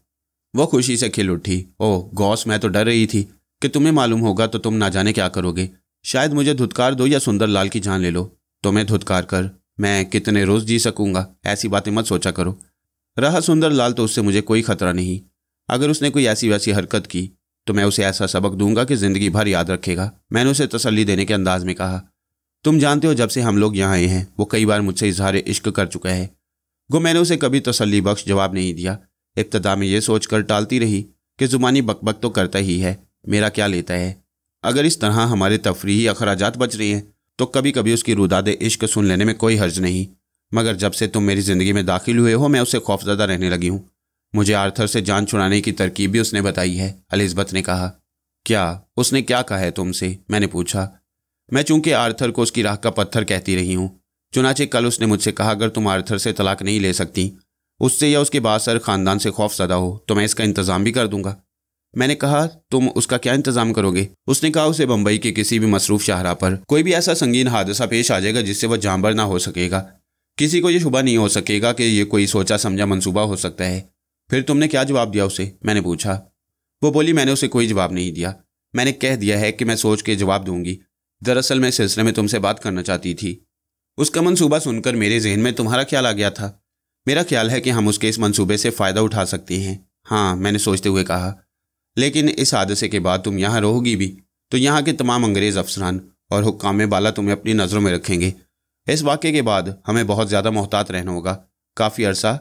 वह खुशी से खिल उठी ओह गौस मैं तो डर रही थी कि तुम्हें मालूम होगा तो तुम ना जाने क्या करोगे शायद मुझे धुतकार दो या सुंदर लाल की जान ले लो तुम्हें तो धुतकार कर मैं कितने रोज जी सकूंगा ऐसी बातें मत सोचा करो रहा सुंदर लाल तो उससे मुझे कोई खतरा नहीं अगर उसने कोई ऐसी वैसी हरकत की तो मैं उसे ऐसा सबक दूंगा कि ज़िंदगी भर याद रखेगा मैंने उसे तसल्ली देने के अंदाज में कहा तुम जानते हो जब से हम लोग यहाँ आए हैं वो कई बार मुझसे इजहार इश्क कर चुका है गो मैंने उसे कभी तसली बख्श जवाब नहीं दिया इब्तदा में यह सोच कर टालती रही कि जुबानी बकबक तो करता ही है मेरा क्या लेता है अगर इस तरह हमारे तफरी अखराज बच रहे हैं तो कभी कभी उसकी रुदाद इश्क सुन लेने में कोई हर्ज नहीं मगर जब से तुम मेरी ज़िंदगी में दाखिल हुए हो मैं उससे खौफजदा रहने लगी हूँ मुझे आर्थर से जान छुड़ाने की तरकीब भी उसने बताई है अलिजबत ने कहा क्या उसने क्या कहा है तुमसे मैंने पूछा मैं चूंकि आर्थर को उसकी राह का पत्थर कहती रही हूँ चुनाचे कल उसने मुझसे कहा अगर तुम आर्थर से तलाक नहीं ले सकती उससे या उसके बासर खानदान से खौफ सदा हो तो मैं इसका इंतज़ाम भी कर दूंगा मैंने कहा तुम उसका क्या इंतज़ाम करोगे उसने कहा उसे बम्बई के किसी भी मसरूफ शाहरा पर कोई भी ऐसा संगीन हादसा पेश आ जाएगा जिससे वह जानबर ना हो सकेगा किसी को ये शुभा नहीं हो सकेगा कि यह कोई सोचा समझा मंसूबा हो सकता है फिर तुमने क्या जवाब दिया उसे मैंने पूछा वो बोली मैंने उसे कोई जवाब नहीं दिया मैंने कह दिया है कि मैं सोच के जवाब दूंगी दरअसल मैं सिलसिले में तुमसे बात करना चाहती थी उसका मनसूबा सुनकर मेरे जहन में तुम्हारा ख्याल आ गया था मेरा ख्याल है कि हम उसके इस मनसूबे से फ़ायदा उठा सकते हैं हाँ मैंने सोचते हुए कहा लेकिन इस हादसे के बाद तुम यहाँ रहोगी भी तो यहाँ के तमाम अंग्रेज़ अफसरान और हुक्काम बाला तुम्हें अपनी नज़रों में रखेंगे इस वाक्य के बाद हमें बहुत ज़्यादा मोहतात रहना होगा काफ़ी अरसा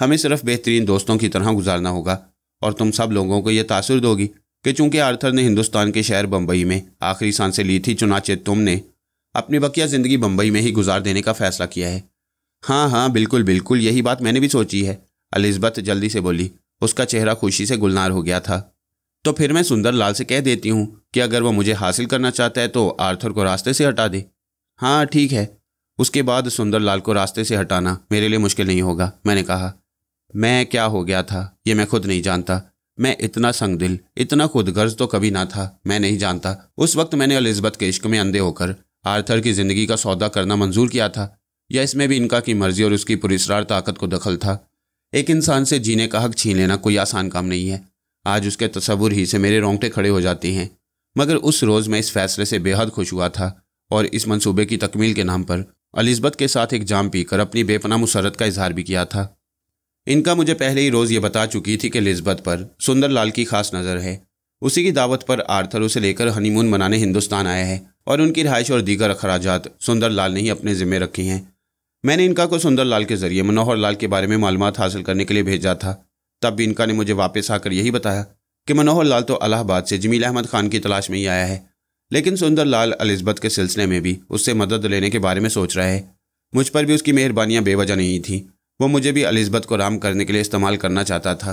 हमें सिर्फ बेहतरीन दोस्तों की तरह गुजारना होगा और तुम सब लोगों को यह तासर दोगी कि चूंकि आर्थर ने हिंदुस्तान के शहर बम्बई में आखिरी सांसें ली थी चुनाचे तुमने अपनी बकिया ज़िंदगी बम्बई में ही गुजार देने का फैसला किया है हाँ हाँ बिल्कुल बिल्कुल यही बात मैंने भी सोची है अलिजबत जल्दी से बोली उसका चेहरा खुशी से गुलनार हो गया था तो फिर मैं सुंदर लाल से कह देती हूँ कि अगर वह मुझे हासिल करना चाहता है तो आर्थर को रास्ते से हटा दे हाँ ठीक है उसके बाद सुंदर लाल को रास्ते से हटाना मेरे लिए मुश्किल नहीं होगा मैंने कहा मैं क्या हो गया था ये मैं खुद नहीं जानता मैं इतना संगदिल इतना खुदगर्ज तो कभी ना था मैं नहीं जानता उस वक्त मैंने अलिजबत के इश्क में अंधे होकर आर्थर की ज़िंदगी का सौदा करना मंजूर किया था या इसमें भी इनका की मर्जी और उसकी पुरस्ार ताकत को दखल था एक इंसान से जीने का हक छीन लेना कोई आसान काम नहीं है आज उसके तस्वुर ही से मेरे रोंगटे खड़े हो जाते हैं मगर उस रोज़ मैं इस फैसले से बेहद खुश हुआ था और इस मंसूबे की तकमील के नाम पर अलिजबत के साथ एक जाम पीकर अपनी बेपना मुसरत का इजहार भी किया था इनका मुझे पहले ही रोज़ ये बता चुकी थी कि लिस्बत पर सुंदरलाल की खास नज़र है उसी की दावत पर आर्थर उसे लेकर हनीमून मनाने हिंदुस्तान आया है और उनकी रहायश और दीगर अखराज सुंदरलाल ने ही अपने ज़िम्मे रखी हैं मैंने इनका को सुंदरलाल के ज़रिए मनोहर लाल के बारे में मालूम हासिल करने के लिए भेजा था तब भी इनका ने मुझे वापस आकर यही बताया कि मनोहर लाल तो अलाहाबाद से जमील अहमद खान की तलाश में ही आया है लेकिन सुंदरलाल अलिस्बत के सिलसिले में भी उससे मदद लेने के बारे में सोच रहा है मुझ पर भी उसकी मेहरबानियाँ बेवजह नहीं थीं वो मुझे भी अलिजबत को राम करने के लिए इस्तेमाल करना चाहता था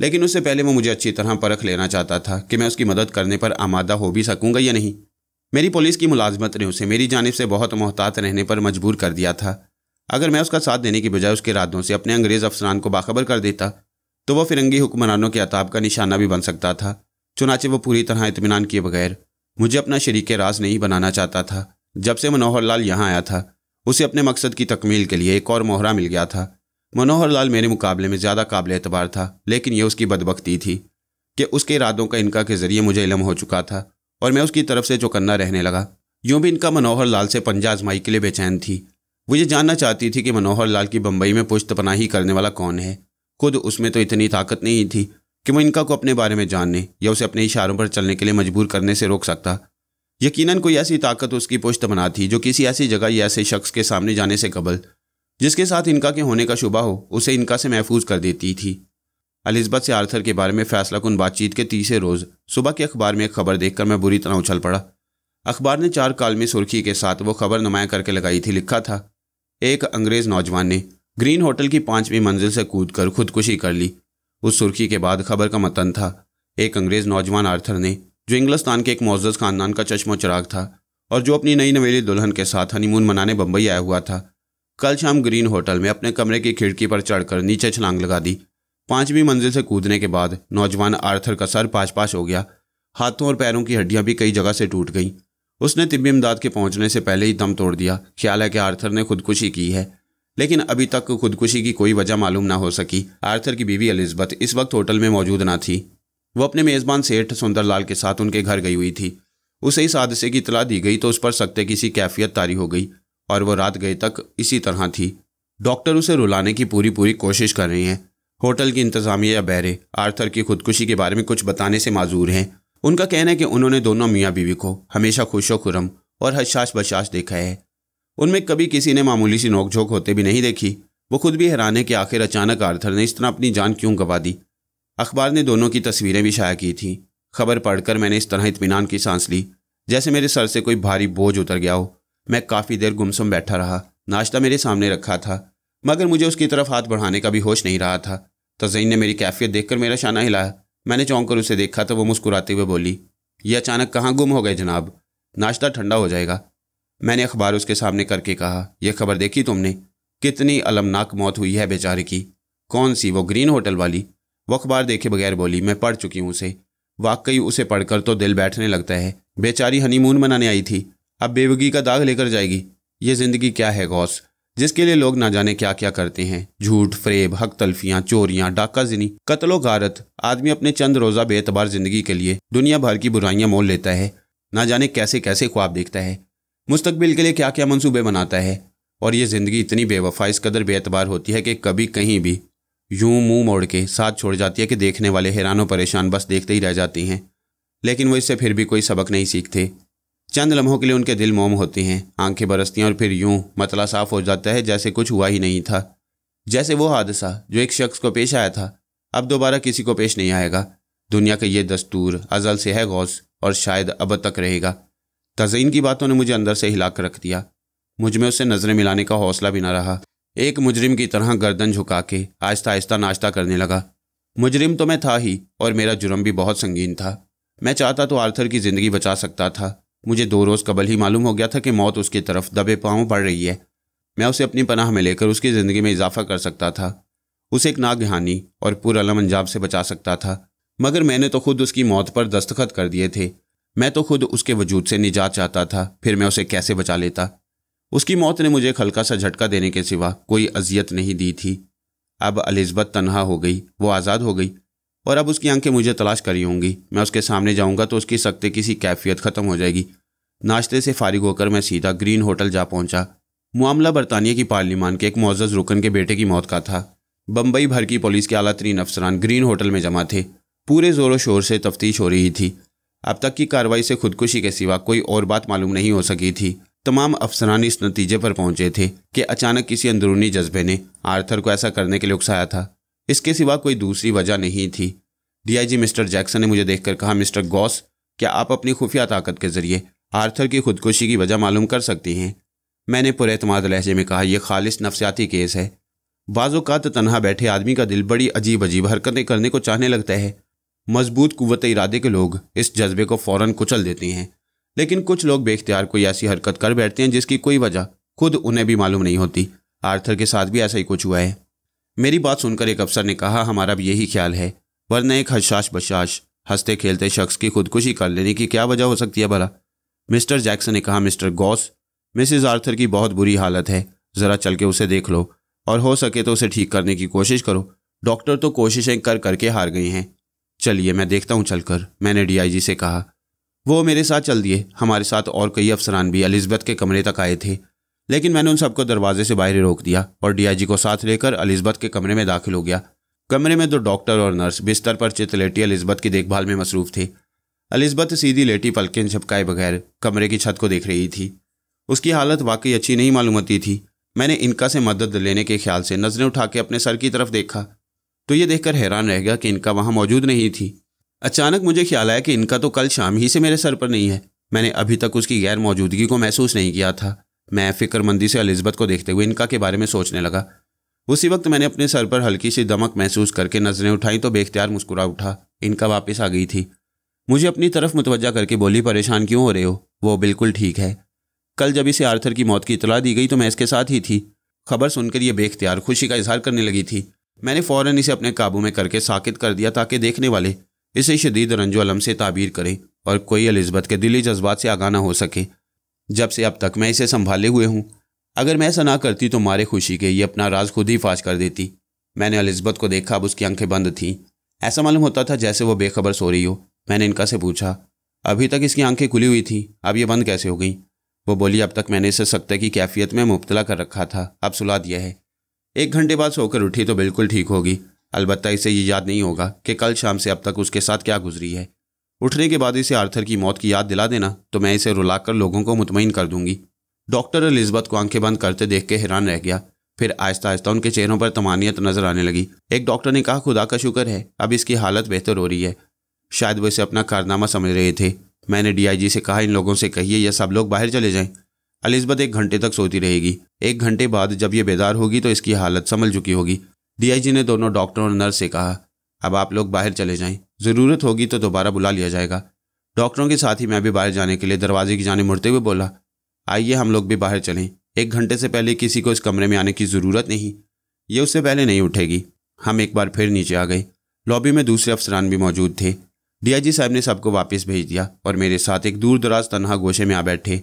लेकिन उससे पहले वो मुझे अच्छी तरह परख लेना चाहता था कि मैं उसकी मदद करने पर आमादा हो भी सकूंगा या नहीं मेरी पुलिस की मुलाजमत ने उसे मेरी जानब से बहुत मोहतात रहने पर मजबूर कर दिया था अगर मैं उसका साथ देने की बजाय उसके इरादों से अपने अंग्रेज़ अफसरान को बाखबर कर देता तो वह फिरंगी हुक्मरानों के अताब का निशाना भी बन सकता था चुनाचे वो पूरी तरह इतमान किए बगैर मुझे अपना शरीक राज नहीं बनाना चाहता था जब से मनोहर लाल यहाँ आया था उसे अपने मकसद की तकमील के लिए एक और मोहरा मिल गया था मनोहर लाल मेरे मुकाबले में ज़्यादा काबिल एतबार था लेकिन यह उसकी बदबकती थी कि उसके इरादों का इनका के ज़रिए मुझे इलम हो चुका था और मैं उसकी तरफ से चौकन्ना रहने लगा यूं भी इनका मनोहर लाल से पंजा आजमाई के लिए बेचैन थी वो ये जानना चाहती थी कि मनोहर लाल की बम्बई में पुश्त पनाही करने वाला कौन है खुद उसमें तो इतनी ताकत नहीं थी कि मैं इनका को अपने बारे में जानने या उसे अपने इशारों पर चलने के लिए मजबूर करने से रोक सकता यकीनन कोई ऐसी ताकत उसकी पुश्त बना थी जो किसी ऐसी जगह या ऐसे शख्स के सामने जाने से कबल जिसके साथ इनका के होने का शुबा हो उसे इनका से महफूज कर देती थी अलिजबत से आर्थर के बारे में फैसला कन बातचीत के तीसरे रोज़ सुबह के अखबार में एक खबर देखकर मैं बुरी तरह उछल पड़ा अखबार ने चार काल में सुर्खी के साथ वो खबर नुमाया करके लगाई थी लिखा था एक अंग्रेज़ नौजवान ने ग्रीन होटल की पांचवीं मंजिल से कूद कर खुदकुशी कर ली उस सुर्खी के बाद खबर का मतन था एक अंग्रेज़ नौजवान आर्थर ने जो इंग्लिस्तान के एक मोजस खानदान का चश्मो चराग था और जो अपनी नई नवेली दुल्हन के साथ हनीमून मनाने बम्बई आया हुआ था कल शाम ग्रीन होटल में अपने कमरे की खिड़की पर चढ़कर नीचे छलांग लगा दी पांचवीं मंजिल से कूदने के बाद नौजवान आर्थर का सर पास पास हो गया हाथों और पैरों की हड्डियां भी कई जगह से टूट गईं उसने तिब्बी इमदाद के पहुंचने से पहले ही दम तोड़ दिया ख्याल है कि आर्थर ने खुदकुशी की है लेकिन अभी तक खुदकुशी की कोई वजह मालूम ना हो सकी आर्थर की बीवी अलिजबत इस वक्त होटल में मौजूद ना थी वो अपने मेज़बान सेठ सुंदरलाल के साथ उनके घर गई हुई थी उसे इस हादसे की इतला दी गई तो उस पर सख्ते की सी कैफियत तारी हो गई और वो रात गए तक इसी तरह थी डॉक्टर उसे रुलाने की पूरी पूरी कोशिश कर रही हैं होटल की इंतजामिया बहरे आर्थर की खुदकुशी के बारे में कुछ बताने से माजूर हैं उनका कहना है कि उन्होंने दोनों मियाँ बीवी को हमेशा खुशो खुरम और हशाश बशाश देखा है उनमें कभी किसी ने मामूली सी नोकझोंक होते भी नहीं देखी वो खुद भी हैरान है कि आखिर अचानक आर्थर ने इस तरह अपनी जान क्यों गंवा दी अखबार ने दोनों की तस्वीरें भी शाया की थी खबर पढ़कर मैंने इस तरह इतमान की सांस ली जैसे मेरे सर से कोई भारी बोझ उतर गया हो मैं काफ़ी देर गुमसुम बैठा रहा नाश्ता मेरे सामने रखा था मगर मुझे उसकी तरफ हाथ बढ़ाने का भी होश नहीं रहा था तजईन ने मेरी कैफियत देखकर मेरा शाना हिलाया मैंने चौंक कर उसे देखा तो वो मुस्कुराते हुए बोली ये अचानक कहाँ गुम हो गए जनाब नाश्ता ठंडा हो जाएगा मैंने अखबार उसके सामने करके कहा यह खबर देखी तुमने कितनी अलमनाक मौत हुई है बेचारे की कौन सी वो ग्रीन होटल वाली वो अखबार देखे बगैर बोली मैं पढ़ चुकी हूँ उसे वाकई उसे पढ़कर तो दिल बैठने लगता है बेचारी हनीमून मनाने आई थी अब बेवगी का दाग लेकर जाएगी ये ज़िंदगी क्या है गौस जिसके लिए लोग ना जाने क्या क्या करते हैं झूठ फ्रेब हक तल्फियाँ चोरियाँ डाका जिनी कत्लो गारत आदमी अपने चंद रोज़ा बेतबार ज़िंदगी के लिए दुनिया भर की बुराइयाँ मोल लेता है ना जाने कैसे कैसे ख्वाब देखता है मुस्तबिल के लिए क्या क्या मंसूबे बनाता है और ये ज़िंदगी इतनी बेवफा इस कदर बेतबार होती है कि कभी कहीं भी यूं मुंह मोड़ के साथ छोड़ जाती है कि देखने वाले हैरानों परेशान बस देखते ही रह जाती हैं लेकिन वो इससे फिर भी कोई सबक नहीं सीखते चंद लम्हों के लिए उनके दिल मोम होते हैं आंखें बरसती हैं और फिर यूं मतला साफ हो जाता है जैसे कुछ हुआ ही नहीं था जैसे वो हादसा जो एक शख्स को पेश आया था अब दोबारा किसी को पेश नहीं आएगा दुनिया का ये दस्तूर अजल से है गौस और शायद अब तक रहेगा तजयन की बातों ने मुझे अंदर से हिलाकर रख दिया मुझ में उससे नज़रें मिलाने का हौसला भी ना रहा एक मुजरिम की तरह गर्दन झुका के आहिस्ता आहिस्ता नाश्ता करने लगा मुजरिम तो मैं था ही और मेरा जुर्म भी बहुत संगीन था मैं चाहता तो आर्थर की ज़िंदगी बचा सकता था मुझे दो रोज़ कबल ही मालूम हो गया था कि मौत उसकी तरफ दबे पाँव पड़ रही है मैं उसे अपनी पनाह में लेकर उसकी ज़िंदगी में इजाफा कर सकता था उसे एक नागहानी और पुरलम अंजाम से बचा सकता था मगर मैंने तो खुद उसकी मौत पर दस्तखत कर दिए थे मैं तो खुद उसके वजूद से निजात चाहता था फिर मैं उसे कैसे बचा लेता उसकी मौत ने मुझे हल्का सा झटका देने के सिवा कोई अजियत नहीं दी थी अब अलिजबत तनहा हो गई वो आज़ाद हो गई और अब उसकी आंखें मुझे तलाश करी होंगी मैं उसके सामने जाऊंगा तो उसकी सख्ते की सी कैफियत ख़त्म हो जाएगी नाश्ते से फारिग होकर मैं सीधा ग्रीन होटल जा पहुंचा मामला बरतानिया की पार्लिमान के एक मोजज़ रुकन के बेटे की मौत का था बम्बई भर की पुलिस के आला तरीन अफसरान ग्रीन होटल में जमा थे पूरे ज़ोरों शोर से तफ्तीश हो रही थी अब तक की कार्रवाई से खुदकुशी के सिवा कोई और बात मालूम नहीं हो सकी थी तमाम अफसरान इस नतीजे पर पहुंचे थे कि अचानक किसी अंदरूनी जज्बे ने आर्थर को ऐसा करने के लिए उकसाया था इसके सिवा कोई दूसरी वजह नहीं थी डीआईजी मिस्टर जैक्सन ने मुझे देखकर कहा मिस्टर गॉस क्या आप अपनी खुफिया ताकत के जरिए आर्थर की खुदकुशी की वजह मालूम कर सकती हैं मैंने पुरतमाद लहजे में कहा यह खालिश नफसियाती केस है बाज़ात तनहा बैठे आदमी का दिल बड़ी अजीब अजीब हरकतें करने को चाहने लगता है मजबूत कुत इरादे के लोग इस जज्बे को फ़ौर कुचल देते हैं लेकिन कुछ लोग बेख्तियार कोई ऐसी हरकत कर बैठते हैं जिसकी कोई वजह खुद उन्हें भी मालूम नहीं होती आर्थर के साथ भी ऐसा ही कुछ हुआ है मेरी बात सुनकर एक अफसर ने कहा हमारा भी यही ख्याल है वरना एक हशाश बशाश हंसते खेलते शख्स की खुदकुशी कर लेने की क्या वजह हो सकती है भला मिस्टर जैक्सन ने कहा मिस्टर गॉस मिसिज आर्थर की बहुत बुरी हालत है ज़रा चल के उसे देख लो और हो सके तो उसे ठीक करने की कोशिश करो डॉक्टर तो कोशिशें कर करके हार गई हैं चलिए मैं देखता हूँ चलकर मैंने डीआईजी से कहा वो मेरे साथ चल दिए हमारे साथ और कई अफसरान भी एलिजबेथ के कमरे तक आए थे लेकिन मैंने उन सबको दरवाजे से बाहर रोक दिया और डीआईजी को साथ लेकर अलिजबत के कमरे में दाखिल हो गया कमरे में दो डॉक्टर और नर्स बिस्तर पर चित लेटी अलिजबत की देखभाल में मसरूफ थे अलिजबत सीधी लेटी पलकें झपकाए बगैर कमरे की छत को देख रही थी उसकी हालत वाकई अच्छी नहीं मालूम होती थी मैंने इनका से मदद लेने के ख्याल से नजरें उठा के अपने सर की तरफ देखा तो ये देखकर हैरान रह गया कि इनका वहां मौजूद नहीं थी अचानक मुझे ख्याल आया कि इनका तो कल शाम ही से मेरे सर पर नहीं है मैंने अभी तक उसकी गैर मौजूदगी को महसूस नहीं किया था मैं फिक्रमंदी से अलिजबत को देखते हुए इनका के बारे में सोचने लगा उसी वक्त मैंने अपने सर पर हल्की सी दमक महसूस करके नजरें उठाई तो बेख्तियार मुस्कुरा उठा इनका वापस आ गई थी मुझे अपनी तरफ मुतवजा करके बोली परेशान क्यों हो रहे हो वो बिल्कुल ठीक है कल जब इसे आर्थर की मौत की इतला दी गई तो मैं इसके साथ ही थी खबर सुनकर यह बेख्तियार खुशी का इजहार करने लगी थी मैंने फ़ौरन इसे अपने काबू में करके साकित कर दिया ताकि देखने वाले इसे शदीद रंजो अलम से ताबीर करें और कोई अलिजबत के दिली जज्बात से आगाह ना हो सके जब से अब तक मैं इसे संभाले हुए हूँ अगर मैं ऐसा ना करती तो मारे खुशी के ये अपना राज खुद ही फाश कर देती मैंने अलिजबत को देखा अब उसकी आंखें बंद थीं ऐसा मालूम होता था जैसे वो बेखबर सो रही हो मैंने इनका से पूछा अभी तक इसकी आंखें खुली हुई थी अब ये बंद कैसे हो गई वो बोली अब तक मैंने इसे सत्य की कैफियत में मुबतला कर रखा था अब सुला दिया है एक घंटे बाद सोकर उठी तो बिल्कुल ठीक होगी अलबत्त इसे ये याद नहीं होगा कि कल शाम से अब तक उसके साथ क्या गुजरी है उठने के बाद इसे आर्थर की मौत की याद दिला देना तो मैं इसे रुलाकर लोगों को मुतमिन कर दूंगी डॉक्टर एलिजबथ को आंखें बंद करते देख के हैरान रह गया फिर आहिस्ता आहिस्ता उनके चेहरों पर तमानियत नजर आने लगी एक डॉक्टर ने कहा खुदा का शुक्र है अब इसकी हालत बेहतर हो रही है शायद वो इसे अपना कारनामा समझ रहे थे मैंने डीआईजी से कहा इन लोगों से कहिए या सब लोग बाहर चले जाएं अलिजबत एक घंटे तक सोती रहेगी एक घंटे बाद जब ये बेदार होगी तो इसकी हालत संभल चुकी होगी डीआईजी ने दोनों डॉक्टर और नर्स से कहा अब आप लोग बाहर चले जाएं ज़रूरत होगी तो दोबारा बुला लिया जाएगा डॉक्टरों के साथ ही मैं भी बाहर जाने के लिए दरवाजे की जाने मुड़ते हुए बोला आइए हम लोग भी बाहर चलें एक घंटे से पहले किसी को इस कमरे में आने की ज़रूरत नहीं ये उससे पहले नहीं उठेगी हम एक बार फिर नीचे आ गए लॉबी में दूसरे अफसरान भी मौजूद थे डीआईजी साहब ने सबको वापस भेज दिया और मेरे साथ एक दूर दराज तनहा गोशे में आ बैठे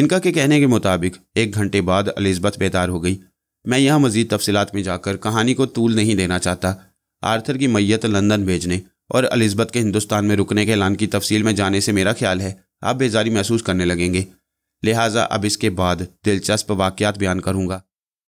इनका के कहने के मुताबिक एक घंटे बाद अलिजबत बेदार हो गई मैं यहाँ मजीद तफसीत में जाकर कहानी को तूल नहीं देना चाहता आर्थर की मैयत लंदन भेजने और अलिजबत के हिंदुस्तान में रुकने के ऐलान की तफसील में जाने से मेरा ख्याल है आप बेजारी महसूस करने लगेंगे लिहाजा अब इसके बाद दिलचस्प वाक़ात बयान करूँगा